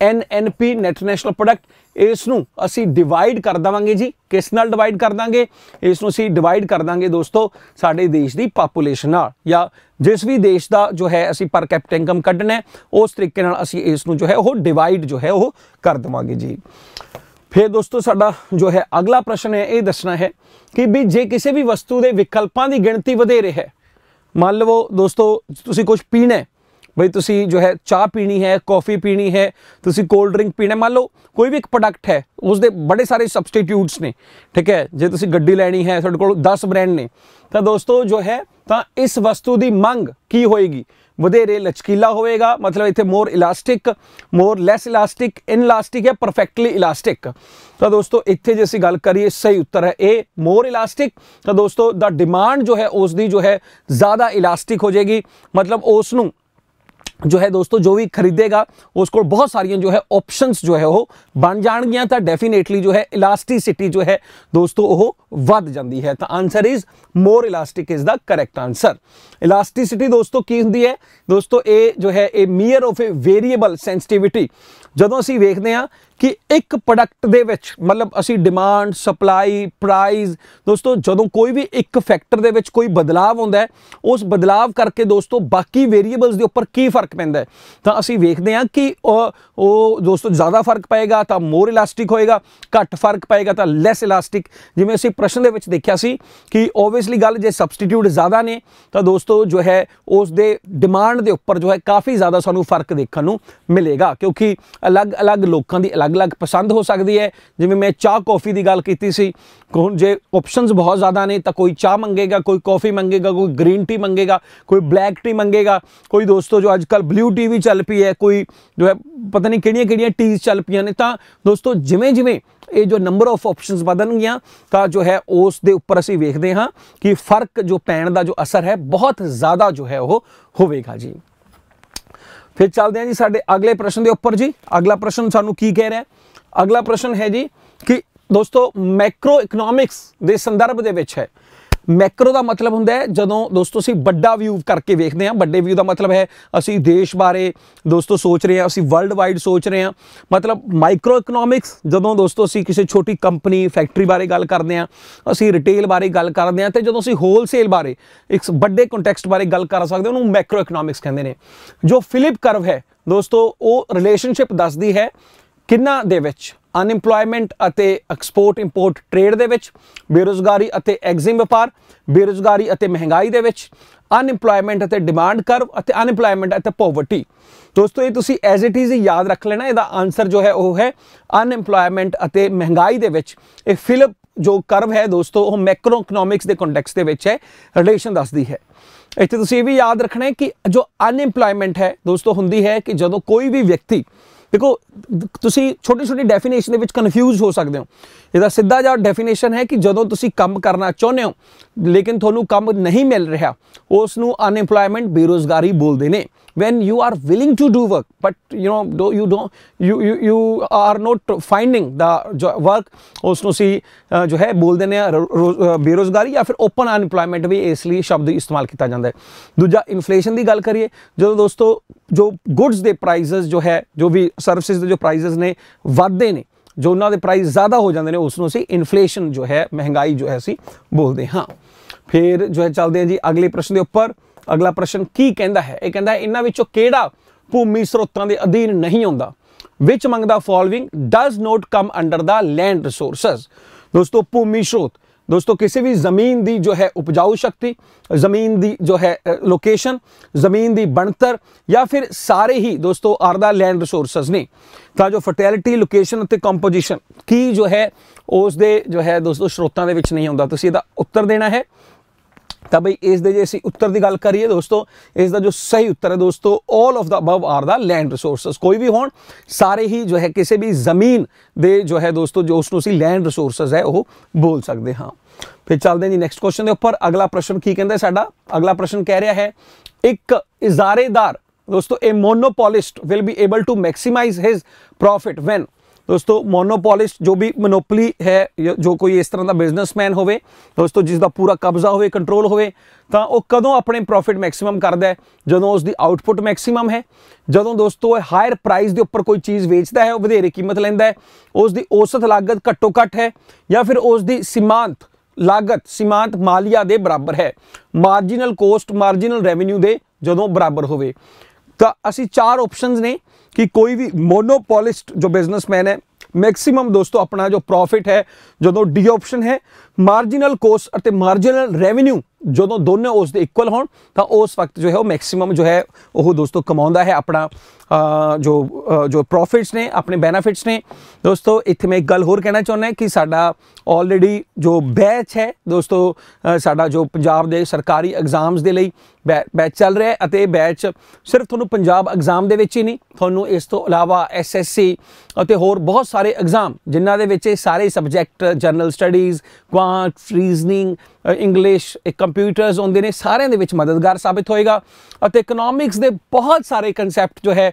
S1: NNP ਨੈਟ ਨੈਸ਼ਨਲ ਪ੍ਰੋਡਕਟ ਇਸ ਨੂੰ ਅਸੀਂ ਡਿਵਾਈਡ ਕਰ ਦਵਾਂਗੇ ਜੀ ਕਿਸ ਨਾਲ ਡਿਵਾਈਡ ਕਰ ਦਾਂਗੇ ਇਸ ਨੂੰ ਅਸੀਂ ਡਿਵਾਈਡ ਕਰ ਦਾਂਗੇ ਦੋਸਤੋ ਸਾਡੇ ਦੇਸ਼ ਦੀ ਪਾਪੂਲੇਸ਼ਨ ਨਾਲ ਜਾਂ ਜਿਸ ਵੀ ਦੇਸ਼ ਦਾ ਜੋ ਹੈ ਅਸੀਂ ਪਰ ਕੈਪਟਾ ਇਨਕਮ ਕੱਢਣਾ ਹੈ ਉਸ ਤਰੀਕੇ ਨਾਲ ਅਸੀਂ ਇਸ ਨੂੰ ਜੋ ਹੈ ਉਹ ਡਿਵਾਈਡ ਜੋ ਹੈ ਉਹ ਕਰ ਦਵਾਂਗੇ ਜੀ ਫਿਰ ਦੋਸਤੋ ਸਾਡਾ ਜੋ ਹੈ ਅਗਲਾ ਪ੍ਰਸ਼ਨ ਹੈ ਇਹ ਦੱਸਣਾ ਹੈ ਕਿ ਵੀ ਜੇ ਕਿਸੇ ਵੀ ਵਸਤੂ ਦੇ ਵਿਕਲਪਾਂ ਦੀ ਗਿਣਤੀ ਵਧੇਰੇ ਹੈ ਮੰਨ ਲਵੋ ਦੋਸਤੋ ਤੁਸੀਂ ਕੁਝ ਪੀਣਾ ਹੈ ਬਈ ਤੁਸੀਂ ਜੋ ਹੈ ਚਾਹ ਪੀਣੀ ਹੈ ਕਾਫੀ ਪੀਣੀ ਹੈ ਤੁਸੀਂ ਕੋਲਡ ਡਰਿੰਕ ਪੀਣਾ ਮੰਨ ਲਓ ਕੋਈ ਵੀ ਇੱਕ ਪ੍ਰੋਡਕਟ ਹੈ ਉਸ ਦੇ ਬੜੇ ਸਾਰੇ ਸਬਸਟੀਟਿਊਟਸ ਨੇ ਠੀਕ ਹੈ ਜੇ ਤੁਸੀਂ ਗੱਡੀ ਲੈਣੀ ਹੈ ਤੁਹਾਡੇ ਕੋਲ 10 ਬ੍ਰਾਂਡ ਨੇ ਤਾਂ ਦੋਸਤੋ ਜੋ ਹੈ ਤਾਂ ਇਸ ਵਸਤੂ ਦੀ ਮੰਗ ਕੀ ਹੋਏਗੀ ਵਧੇਰੇ ਲਚਕੀਲਾ ਹੋਵੇਗਾ ਮਤਲਬ ਇੱਥੇ ਮੋਰ ਇਲਾਸਟਿਕ ਮੋਰ ਲੈਸ ਇਲਾਸਟਿਕ ਇਨਲਾਸਟਿਕ ਹੈ ਪਰਫੈਕਟਲੀ ਇਲਾਸਟਿਕ ਤਾਂ ਦੋਸਤੋ ਇੱਥੇ ਜੇ ਅਸੀਂ ਗੱਲ ਕਰੀਏ ਸਹੀ ਉੱਤਰ ਹੈ ਇਹ ਮੋਰ ਇਲਾਸਟਿਕ ਤਾਂ ਦੋਸਤੋ ਦਾ ਡਿਮਾਂਡ ਜੋ ਹੈ ਉਸ ਦੀ ਜੋ ਹੈ ਜ਼ਿਆਦਾ ਇਲਾਸਟਿਕ ਹੋ ਜਾਏਗੀ ਮਤਲਬ ਉਸ ਨੂੰ ਜੋ ਹੈ ਦੋਸਤੋ ਜੋ ਵੀ ਖਰੀਦੇਗਾ ਉਸ उसको ਬਹੁਤ ਸਾਰੀਆਂ ਜੋ ਹੈ ऑप्शंस ਜੋ ਹੈ ਉਹ ਬਣ ਜਾਣਗੀਆਂ ਤਾਂ ਡੈਫੀਨੇਟਲੀ ਜੋ ਹੈ ਇਲਾਸਟੀਸਿਟੀ ਜੋ ਹੈ ਦੋਸਤੋ ਉਹ ਵੱਧ ਜਾਂਦੀ ਹੈ ਤਾਂ answer is more elastic is the correct answer elasticity ਦੋਸਤੋ ਕੀ ਹੁੰਦੀ ਹੈ ਦੋਸਤੋ ਇਹ ਜੋ ਹੈ ਇਹ measure of a variable sensitivity ਜਦੋਂ ਅਸੀਂ ਵੇਖਦੇ ਹਾਂ ਕਿ ਇੱਕ ਪ੍ਰੋਡਕਟ ਦੇ ਵਿੱਚ ਮਤਲਬ ਅਸੀਂ ਡਿਮਾਂਡ ਸਪਲਾਈ ਪ੍ਰਾਈਸ ਦੋਸਤੋ ਜਦੋਂ ਕੋਈ ਵੀ ਇੱਕ ਫੈਕਟਰ ਦੇ ਵਿੱਚ ਕੋਈ ਬਦਲਾਅ ਹੁੰਦਾ ਹੈ ਉਸ ਬਦਲਾਅ ਕਰਕੇ ਦੋਸਤੋ ਬਾਕੀ ਵੇਰੀਏਬਲਸ ਦੇ ਉੱਪਰ ਕੀ ਫਰਕ ਪੈਂਦਾ ਹੈ ਤਾਂ ਅਸੀਂ ਵੇਖਦੇ ਹਾਂ ਕਿ ਉਹ ਦੋਸਤੋ ਜ਼ਿਆਦਾ ਫਰਕ ਪਏਗਾ ਤਾਂ ਮੋਰ ਇਲਾਸਟਿਕ ਹੋਏਗਾ ਘੱਟ ਫਰਕ ਪਏਗਾ ਤਾਂ ਲੈਸ ਇਲਾਸਟਿਕ ਜਿਵੇਂ ਅਸੀਂ ਪ੍ਰਸ਼ਨ ਦੇ ਵਿੱਚ ਦੇਖਿਆ ਸੀ ਕਿ ਆਬਵੀਅਸਲੀ ਗੱਲ ਜੇ ਸਬਸਟੀਟਿਊਟ ਜ਼ਿਆਦਾ ਨੇ ਤਾਂ ਦੋਸਤੋ ਜੋ ਹੈ ਉਸ ਦੇ ਡਿਮਾਂਡ ਦੇ ਉੱਪਰ ਜੋ ਹੈ ਕਾਫੀ ਜ਼ਿਆਦਾ ਸਾਨੂੰ ਫਰਕ ਦੇਖਣ ਨੂੰ ਮਿਲੇਗਾ ਕਿਉਂਕਿ ਅਲੱਗ-ਅਲੱਗ ਲੋਕਾਂ ਦੀ ਅਲੱਗ-ਅਲੱਗ ਪਸੰਦ ਹੋ ਸਕਦੀ ਹੈ ਜਿਵੇਂ ਮੈਂ ਚਾਹ ਕਾਫੀ ਦੀ ਗੱਲ ਕੀਤੀ ਸੀ ਕੋਈ ਜੇ ਆਪਸ਼ਨਸ ਬਹੁਤ ਜ਼ਿਆਦਾ ਨੇ ਤਾਂ ਕੋਈ ਚਾਹ ਮੰਗੇਗਾ ਕੋਈ ਕਾਫੀ ਮੰਗੇਗਾ ਕੋਈ ਗ੍ਰੀਨ ਟੀ ਮੰਗੇਗਾ ਕੋਈ ਬਲੈਕ ਟੀ ਮੰਗੇਗਾ ਕੋਈ ਦੋਸਤੋ ਜੋ ਅੱਜਕੱਲ ਬਲੂ ਟੀ ਵੀ ਚੱਲ ਪਈ ਹੈ ਕੋਈ ਜੋ ਹੈ ਪਤਾ ਨਹੀਂ ਕਿਹੜੀਆਂ-ਕਿਹੜੀਆਂ ਟੀਜ਼ ਚੱਲ ਪਈਆਂ ਨੇ ਤਾਂ ਦੋਸਤੋ ਜਿਵੇਂ-ਜਿਵੇਂ ਇਹ ਜੋ ਨੰਬਰ ਆਫ ਆਪਸ਼ਨਸ ਵਧਣਗੀਆਂ ਤਾਂ ਜੋ ਹੈ ਉਸ ਦੇ ਉੱਪਰ ਅਸੀਂ ਵੇਖਦੇ ਹਾਂ ਕਿ ਫਰਕ ਜੋ ਪੈਣ ਦਾ ਜੋ ਅਸਰ ਹੈ ਬਹੁਤ ਜ਼ਿਆਦਾ ਜੋ ਹੈ ਉਹ ਹੋਵੇਗਾ ਜੀ ਫਿਰ ਚੱਲਦੇ ਹਾਂ ਜੀ ਸਾਡੇ ਅਗਲੇ ਪ੍ਰਸ਼ਨ ਦੇ ਉੱਪਰ ਜੀ ਅਗਲਾ ਪ੍ਰਸ਼ਨ ਸਾਨੂੰ ਕੀ ਕਹਿ ਰਿਹਾ ਅਗਲਾ ਪ੍ਰਸ਼ਨ ਹੈ ਜੀ ਕਿ ਦੋਸਤੋ ਮੈਕਰੋ ਇਕਨੋਮਿਕਸ ਦੇ ਸੰਦਰਭ ਦੇ ਵਿੱਚ ਹੈ ਮੈਕਰੋ ਦਾ ਮਤਲਬ ਹੁੰਦਾ ਹੈ ਜਦੋਂ ਦੋਸਤੋ ਅਸੀਂ ਵੱਡਾ ਵਿਊ ਕਰਕੇ ਵੇਖਦੇ ਹਾਂ ਵੱਡੇ ਵਿਊ ਦਾ ਮਤਲਬ ਹੈ ਅਸੀਂ ਦੇਸ਼ ਬਾਰੇ ਦੋਸਤੋ ਸੋਚ ਰਹੇ ਹਾਂ ਅਸੀਂ ਵਰਲਡ ਵਾਈਡ ਸੋਚ ਰਹੇ ਹਾਂ ਮਤਲਬ ਮਾਈਕਰੋ ਇਕਨੋਮਿਕਸ ਜਦੋਂ ਦੋਸਤੋ ਅਸੀਂ ਕਿਸੇ ਛੋਟੀ ਕੰਪਨੀ ਫੈਕਟਰੀ ਬਾਰੇ ਗੱਲ ਕਰਦੇ ਹਾਂ ਅਸੀਂ ਰਿਟੇਲ ਬਾਰੇ ਗੱਲ ਕਰਦੇ ਹਾਂ ਤੇ ਜਦੋਂ ਅਸੀਂ ਹੋਲਸੇਲ ਬਾਰੇ ਇੱਕ ਵੱਡੇ ਕੰਟੈਕਸਟ ਬਾਰੇ ਗੱਲ ਕਰ ਸਕਦੇ ਉਹਨੂੰ ਮੈਕਰੋ ਇਕਨੋਮਿਕਸ ਕਹਿੰਦੇ ਨੇ ਜੋ ਫਿਲਿਪ ਕਰਵ ਹੈ ਦੋਸਤੋ ਉਹ ਰਿਲੇਸ਼ਨਸ਼ਿਪ ਦੱਸਦੀ ਹੈ ਕਿੰਨਾ ਦੇ ਵਿੱਚ ਅਨਇੰਪਲੋਇਮੈਂਟ ਅਤੇ ਐਕਸਪੋਰਟ ਇੰਪੋਰਟ ਟ੍ਰੇਡ ਦੇ ਵਿੱਚ ਬੇਰੋਜ਼ਗਾਰੀ ਅਤੇ ਐਗਜ਼ਿਮ ਵਪਾਰ ਬੇਰੋਜ਼ਗਾਰੀ ਅਤੇ ਮਹਿੰਗਾਈ ਦੇ ਵਿੱਚ ਅਨਇੰਪਲੋਇਮੈਂਟ ਅਤੇ ਡਿਮਾਂਡ ਕਰਵ ਅਤੇ ਅਨਇੰਪਲੋਇਮੈਂਟ ਅਤੇ ਪੋਵਰਟੀ ਦੋਸਤੋ ਇਹ ਤੁਸੀਂ ਐਜ਼ ਇਟ ਇਜ਼ ਯਾਦ ਰੱਖ ਲੈਣਾ ਇਹਦਾ ਆਨਸਰ ਜੋ ਹੈ ਉਹ ਹੈ ਅਨਇੰਪਲੋਇਮੈਂਟ ਅਤੇ ਮਹਿੰਗਾਈ ਦੇ ਵਿੱਚ ਇਹ ਫਿਲਪ ਜੋ ਕਰਵ ਹੈ ਦੋਸਤੋ ਉਹ ਮੈਕਰੋ ਇਕਨੋਮਿਕਸ ਦੇ ਕੰਟੈਕਸਟ ਦੇ ਵਿੱਚ ਹੈ ਰਿਲੇਸ਼ਨ ਦੱਸਦੀ ਹੈ ਇੱਥੇ ਤੁਸੀਂ ਇਹ ਵੀ ਯਾਦ ਰੱਖਣਾ ਹੈ ਕਿ ਜੋ ਅਨਇੰਪਲੋਇਮੈਂਟ ਹੈ ਦੋਸਤੋ ਹੁੰਦੀ ਹੈ ਕਿ ਜਦੋਂ ਕੋਈ ਵੀ ਵਿਅਕਤੀ ਦੇਖੋ ਤੁਸੀਂ ਛੋਟੀ ਛੋਟੀ ਡੈਫੀਨੇਸ਼ਨ ਦੇ ਵਿੱਚ ਕਨਫਿਊਜ਼ ਹੋ ਸਕਦੇ ਹੋ ਇਹਦਾ ਸਿੱਧਾ ਜਿਹਾ ਡੈਫੀਨੇਸ਼ਨ ਹੈ ਕਿ ਜਦੋਂ ਤੁਸੀਂ ਕੰਮ ਕਰਨਾ ਚਾਹੁੰਦੇ ਹੋ ਲੇਕਿਨ ਤੁਹਾਨੂੰ ਕੰਮ ਨਹੀਂ ਮਿਲ ਰਿਹਾ ਉਸ ਨੂੰ ਅਨਐਮਪਲੋਇਮੈਂਟ ਬੇਰੋਜ਼ਗਾਰੀ ਬੋਲਦੇ ਨੇ when you are willing to do work but you know you you do you you are not finding the work ਉਸ ਨੂੰ ਸੀ ਜੋ ਹੈ ਬੋਲਦੇ ਨੇ ਬੇਰੋਜ਼ਗਾਰੀ ਜਾਂ ਫਿਰ ਓਪਨ ਅਨਪਲੋਇਮੈਂਟ ਵੀ ਇਸ ਲਈ ਸ਼ਬਦ ਇਸਤੇਮਾਲ ਕੀਤਾ ਜਾਂਦਾ ਹੈ ਦੂਜਾ ਇਨਫਲੇਸ਼ਨ ਦੀ ਗੱਲ ਕਰੀਏ ਜਦੋਂ ਦੋਸਤੋ ਜੋ ਗੁੱਡਸ ਦੇ ਪ੍ਰਾਈਸਸ ਜੋ ਹੈ ਜੋ ਵੀ ਸਰਵਿਸਿਜ਼ ਦੇ ਜੋ ਪ੍ਰਾਈਸਸ ਨੇ ਵਧਦੇ ਨੇ ਜੋ ਉਹਨਾਂ ਦੇ ਪ੍ਰਾਈਸ ਜ਼ਿਆਦਾ ਹੋ ਜਾਂਦੇ ਨੇ ਉਸ ਨੂੰ ਅਸੀਂ ਇਨਫਲੇਸ਼ਨ ਜੋ ਹੈ ਮਹਿੰਗਾਈ ਜੋ ਹੈ ਅਸੀਂ ਬੋਲਦੇ ਹਾਂ ਫਿਰ ਜੋ ਹੈ ਚੱਲਦੇ ਹਾਂ ਜੀ ਅਗਲੇ ਪ੍ਰਸ਼ਨ ਦੇ ਉੱਪਰ ਅਗਲਾ ਪ੍ਰਸ਼ਨ ਕੀ ਕਹਿੰਦਾ ਹੈ ਇਹ ਕਹਿੰਦਾ ਇਹਨਾਂ ਵਿੱਚੋਂ ਕਿਹੜਾ ਭੂਮੀ ਸਰੋਤਾਂ ਦੇ ਅਧੀਨ ਨਹੀਂ ਆਉਂਦਾ which among the following does not come under the land resources ਦੋਸਤੋ ਭੂਮੀ ਸਰੋਤ ਦੋਸਤੋ ਕਿਸੇ ਵੀ ਜ਼ਮੀਨ ਦੀ ਜੋ ਹੈ ਉਪਜਾਊ ਸ਼ਕਤੀ ਜ਼ਮੀਨ ਦੀ ਜੋ ਹੈ ਲੋਕੇਸ਼ਨ ਜ਼ਮੀਨ ਦੀ ਬਣਤਰ ਜਾਂ ਫਿਰ ਸਾਰੇ ਹੀ ਦੋਸਤੋ ਆਰ ਦਾ ਲੈਂਡ ਰਿਸੋਰਸਸ ਨੇ ਤਾਂ ਜੋ ਫਰਟੈਲਿਟੀ ਲੋਕੇਸ਼ਨ ਅਤੇ ਕੰਪੋਜੀਸ਼ਨ ਕੀ ਜੋ ਹੈ ਉਸ ਦੇ ਜੋ ਹੈ ਦੋਸਤੋ ਸਰੋਤਾਂ ਦੇ ਵਿੱਚ ਨਹੀਂ ਹੁੰਦਾ ਤੁਸੀਂ ਇਹਦਾ ਉੱਤਰ ਦੇਣਾ ਹੈ तो बई इस जो असी उत्तर की गल करिए दोस्तों इसका जो सही उत्तर है दोस्तों all of the above are the land resource कोई भी हो सारे ही जो है किसी भी जमीन दे जो है दोस्तों जो उसको असी लैंड रिसोर्स है वह बोल सकते हाँ फिर चलते हैं जी नैक्सट क्वेश्चन के उपर अगला प्रश्न की कहें साडा अगला प्रश्न कह रहा है एक इजारेदार दोस्तों a monopolist will be able to maximize his profit when ਦੋਸਤੋ ਮੋਨੋਪੋਲਿਸਟ ਜੋ ਵੀ ਮੋਨੋਪਲੀ ਹੈ ਜੋ ਕੋਈ ਇਸ ਤਰ੍ਹਾਂ ਦਾ ਬਿਜ਼ਨਸਮੈਨ ਹੋਵੇ ਦੋਸਤੋ ਜਿਸ ਦਾ ਪੂਰਾ ਕਬਜ਼ਾ ਹੋਵੇ ਕੰਟਰੋਲ ਹੋਵੇ ਤਾਂ ਉਹ ਕਦੋਂ ਆਪਣੇ ਪ੍ਰੋਫਿਟ ਮੈਕਸਿਮਮ ਕਰਦਾ ਹੈ ਜਦੋਂ ਉਸ ਦੀ ਆਊਟਪੁੱਟ ਮੈਕਸਿਮਮ ਹੈ ਜਦੋਂ ਦੋਸਤੋ ਇਹ ਹਾਇਰ ਪ੍ਰਾਈਸ ਦੇ ਉੱਪਰ ਕੋਈ ਚੀਜ਼ ਵੇਚਦਾ ਹੈ ਉਹ ਵਧੇਰੇ ਕੀਮਤ ਲੈਂਦਾ ਹੈ ਉਸ ਦੀ ਔਸਤ ਲਾਗਤ ਘੱਟੋ ਘੱਟ ਹੈ ਜਾਂ ਫਿਰ ਉਸ ਦੀ ਸੀਮਾਂਤ ਲਾਗਤ ਸੀਮਾਂਤ ਮਾਲੀਆ ਦੇ ਬਰਾਬਰ ਹੈ ਮਾਰਜੀਨਲ ਕੋਸਟ ਮਾਰਜੀਨਲ ਰੈਵਨਿਊ ਦੇ ਜਦੋਂ ਬਰਾਬਰ ਹੋਵੇ ਤਾਂ ਅਸੀਂ ਚਾਰ ਆਪਸ਼ਨਸ ਨੇ ਕਿ ਕੋਈ ਵੀ ਮੋਨੋਪੋਲਿਸਟ ਜੋ ਬਿਜ਼ਨਸਮੈਨ ਹੈ ਮੈਕਸਿਮਮ ਦੋਸਤੋ ਆਪਣਾ ਜੋ ਪ੍ਰੋਫਿਟ ਹੈ ਜਦੋਂ ਡੀ ਆਪਸ਼ਨ ਹੈ ਮਾਰਜਨਲ ਕੋਸਟ ਅਤੇ ਮਾਰਜਨਲ ਰੈਵਨਿਊ ਜਦੋਂ ਦੋਨੇ ਉਸ ਦੇ ਇਕੁਅਲ ਹੋਣ ਤਾਂ ਉਸ ਵਕਤ ਜੋ ਹੈ ਉਹ ਮੈਕਸਿਮਮ ਜੋ ਹੈ ਉਹ ਦੋਸਤੋ ਕਮਾਉਂਦਾ ਹੈ ਆਪਣਾ ਜੋ ਜੋ ਪ੍ਰੋਫਿਟਸ ਨੇ ਆਪਣੇ ਬੈਨੀਫਿਟਸ ਨੇ ਦੋਸਤੋ ਇੱਥੇ ਮੈਂ ਇੱਕ ਗੱਲ ਹੋਰ ਕਹਿਣਾ ਚਾਹੁੰਦਾ ਕਿ ਸਾਡਾ ਆਲਰੇਡੀ ਜੋ ਬੈਚ ਹੈ ਦੋਸਤੋ ਸਾਡਾ ਜੋ ਪੰਜਾਬ ਦੇ ਸਰਕਾਰੀ ਐਗਜ਼ਾਮਸ ਦੇ ਲਈ ਬੈਚ ਚੱਲ ਰਿਹਾ ਹੈ ਅਤੇ ਬੈਚ ਸਿਰਫ ਤੁਹਾਨੂੰ ਪੰਜਾਬ ਐਗਜ਼ਾਮ ਦੇ ਵਿੱਚ ਹੀ ਨਹੀਂ ਤੁਹਾਨੂੰ ਇਸ ਤੋਂ ਇਲਾਵਾ ਐਸਐਸਸੀ ਅਤੇ ਹੋਰ ਬਹੁਤ ਸਾਰੇ ਐਗਜ਼ਾਮ ਜਿਨ੍ਹਾਂ ਦੇ ਵਿੱਚ ਇਹ ਸਾਰੇ subject general studies quant reasoning English computers ਹੁੰਦੇ ਨੇ ਸਾਰਿਆਂ ਦੇ ਵਿੱਚ ਮਦਦਗਾਰ ਸਾਬਿਤ ਹੋਏਗਾ ਅਤੇ ਇਕਨੋਮਿਕਸ ਦੇ ਬਹੁਤ ਸਾਰੇ ਕਨਸੈਪਟ ਜੋ ਹੈ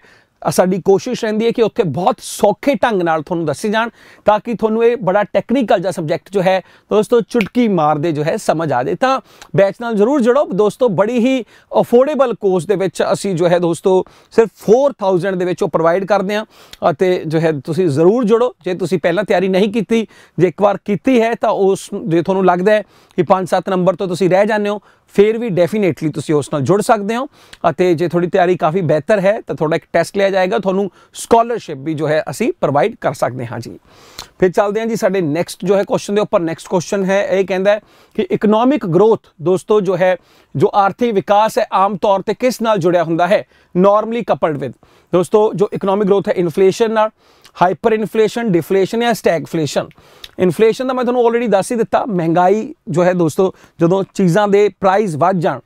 S1: ਸਾਡੀ ਕੋਸ਼ਿਸ਼ ਰਹਿੰਦੀ ਹੈ ਕਿ ਉੱਥੇ ਬਹੁਤ ਸੌਖੇ ਢੰਗ ਨਾਲ ਤੁਹਾਨੂੰ ਦੱਸੇ ਜਾਣ ਤਾਂ ਕਿ ਤੁਹਾਨੂੰ ਇਹ ਬੜਾ ਟੈਕਨੀਕਲ ਜਿਹਾ ਸਬਜੈਕਟ ਜੋ ਹੈ ਦੋਸਤੋ ਚੁਟਕੀ ਮਾਰਦੇ ਜੋ ਹੈ ਸਮਝ ਆ ਦੇ ਤਾਂ ਬੈਚ ਨਾਲ ਜ਼ਰੂਰ ਜੁੜੋ ਦੋਸਤੋ ਬੜੀ ਹੀ ਅਫੋਰਡੇਬਲ ਕੋਰਸ ਦੇ ਵਿੱਚ ਅਸੀਂ ਜੋ ਹੈ ਦੋਸਤੋ ਸਿਰਫ 4000 ਦੇ ਵਿੱਚ ਉਹ ਪ੍ਰੋਵਾਈਡ ਕਰਦੇ ਆ ਅਤੇ ਜੋ ਹੈ ਤੁਸੀਂ ਜ਼ਰੂਰ ਜੁੜੋ ਜੇ ਤੁਸੀਂ ਪਹਿਲਾਂ ਤਿਆਰੀ ਨਹੀਂ ਕੀਤੀ ਜੇ ਇੱਕ ਵਾਰ ਕੀਤੀ ਹੈ ਤਾਂ ਉਸ ਜੇ ਤੁਹਾਨੂੰ ਲੱਗਦਾ ਹੈ ਕਿ 5-7 ਨੰਬਰ ਤੋਂ ਤੁਸੀਂ ਰਹਿ ਜਾਂਦੇ ਹੋ ਫੇਰ ਵੀ ਡੈਫੀਨੇਟਲੀ ਤੁਸੀਂ ਉਸ ਨਾਲ ਜੁੜ ਸਕਦੇ ਹੋ ਅਤੇ ਜੇ ਤੁਹਾਡੀ ਤਿਆਰੀ ਕਾਫੀ ਬਿਹਤਰ ਹੈ ਤਾਂ ਥੋੜਾ ਇੱਕ ਟੈਸਟ ਲਿਆ ਜਾਏਗਾ ਤੁਹਾਨੂੰ ਸਕਾਲਰਸ਼ਿਪ ਵੀ ਜੋ ਹੈ ਅਸੀਂ ਪ੍ਰੋਵਾਈਡ ਕਰ ਸਕਦੇ ਹਾਂ ਜੀ ਫਿਰ ਚੱਲਦੇ ਹਾਂ ਜੀ ਸਾਡੇ ਨੈਕਸਟ ਜੋ ਹੈ ਕੁਐਸਚਨ ਦੇ ਉੱਪਰ ਨੈਕਸਟ ਕੁਐਸਚਨ ਹੈ ਇਹ ਕਹਿੰਦਾ ਕਿ ਇਕਨੋਮਿਕ ਗਰੋਥ ਦੋਸਤੋ ਜੋ ਹੈ ਜੋ ਆਰਥਿਕ ਵਿਕਾਸ ਹੈ ਆਮ ਤੌਰ ਤੇ ਕਿਸ ਨਾਲ ਜੁੜਿਆ ਹੁੰਦਾ ਹੈ ਨਾਰਮਲੀ ਕਪਲਡ ਵਿਦ ਦੋਸਤੋ ਜੋ ਇਕਨੋਮਿਕ ਗਰੋਥ ਹੈ ਇਨਫਲੇਸ਼ਨ ਨਾਲ ਹਾਈਪਰ ਇਨਫਲੇਸ਼ਨ ਡਿਫਲੇਸ਼ਨ ਜਾਂ ਸਟੈਗਫਲੇਸ਼ਨ ਇਨਫਲੇਸ਼ਨ ਦਾ ਮੈਂ ਤੁਹਾਨੂੰ ਆਲਰੇਡੀ ਦੱਸ ਹੀ ਦਿੱਤਾ ਮਹਿੰਗਾਈ ਜੋ ਹੈ ਦੋਸਤੋ ਜਦੋਂ ਚੀਜ਼ਾਂ ਦੇ ਪ੍ਰਾਈਸ ਵੱਧ ਜਾਣ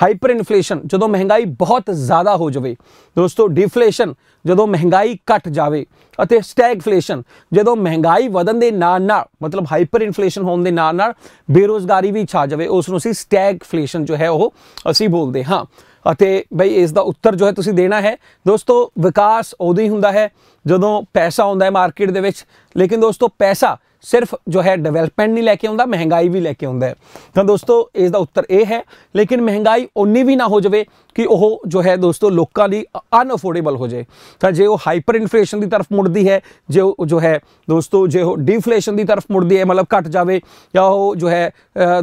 S1: ਹਾਈਪਰ ਇਨਫਲੇਸ਼ਨ ਜਦੋਂ ਮਹਿੰਗਾਈ ਬਹੁਤ ਜ਼ਿਆਦਾ ਹੋ ਜਾਵੇ ਦੋਸਤੋ ਡਿਫਲੇਸ਼ਨ ਜਦੋਂ ਮਹਿੰਗਾਈ ਘਟ ਜਾਵੇ ਅਤੇ ਸਟੈਗਫਲੇਸ਼ਨ ਜਦੋਂ ਮਹਿੰਗਾਈ ਵਧਣ ਦੇ ਨਾਲ ਨਾਲ ਮਤਲਬ ਹਾਈਪਰ ਇਨਫਲੇਸ਼ਨ ਹੋਣ ਦੇ ਨਾਲ ਨਾਲ ਬੇਰੋਜ਼ਗਾਰੀ ਵੀ ਛਾ ਜਾਵੇ ਉਸ ਨੂੰ ਅਸੀਂ ਸਟੈਗਫਲੇਸ਼ਨ ਜੋ ਹੈ ਉਹ ਅਸੀਂ ਬੋਲਦੇ ਹਾਂ ਅਤੇ ਭਾਈ ਇਸ ਦਾ ਉੱਤਰ ਜੋ ਹੈ ਤੁਸੀਂ ਦੇਣਾ ਹੈ ਦੋਸਤੋ ਵਿਕਾਸ ਉਦੋਂ ਹੀ ਹੁੰਦਾ ਹੈ ਜਦੋਂ ਪੈਸਾ ਆਉਂਦਾ ਹੈ ਮਾਰਕੀਟ ਦੇ ਵਿੱਚ ਲੇਕਿਨ ਦੋਸਤੋ ਪੈਸਾ ਸਿਰਫ ਜੋ ਹੈ ਡਿਵੈਲਪਮੈਂਟ ਨਹੀਂ ਲੈ ਕੇ ਆਉਂਦਾ ਮਹਿੰਗਾਈ ਵੀ ਲੈ ਕੇ ਆਉਂਦਾ ਹੈ ਤਾਂ ਦੋਸਤੋ ਇਸ ਦਾ ਉੱਤਰ ਇਹ ਹੈ ਲੇਕਿਨ ਮਹਿੰਗਾਈ ਓਨੀ ਵੀ ਨਾ ਹੋ ਜਾਵੇ ਕਿ ਉਹ ਜੋ ਹੈ ਦੋਸਤੋ ਲੋਕਾਂ ਲਈ ਅਨਅਫੋਰਡੇਬਲ ਹੋ ਜਾਏ ਤਾਂ ਜੇ ਉਹ ਹਾਈਪਰ ਇਨਫਲੇਸ਼ਨ ਦੀ ਤਰਫ ਮੁੜਦੀ ਹੈ ਜੇ ਉਹ ਜੋ ਹੈ ਦੋਸਤੋ ਜੇ ਉਹ ਡੀਫਲੇਸ਼ਨ ਦੀ ਤਰਫ ਮੁੜਦੀ ਹੈ ਮਤਲਬ ਘਟ ਜਾਵੇ ਜਾਂ ਉਹ ਜੋ ਹੈ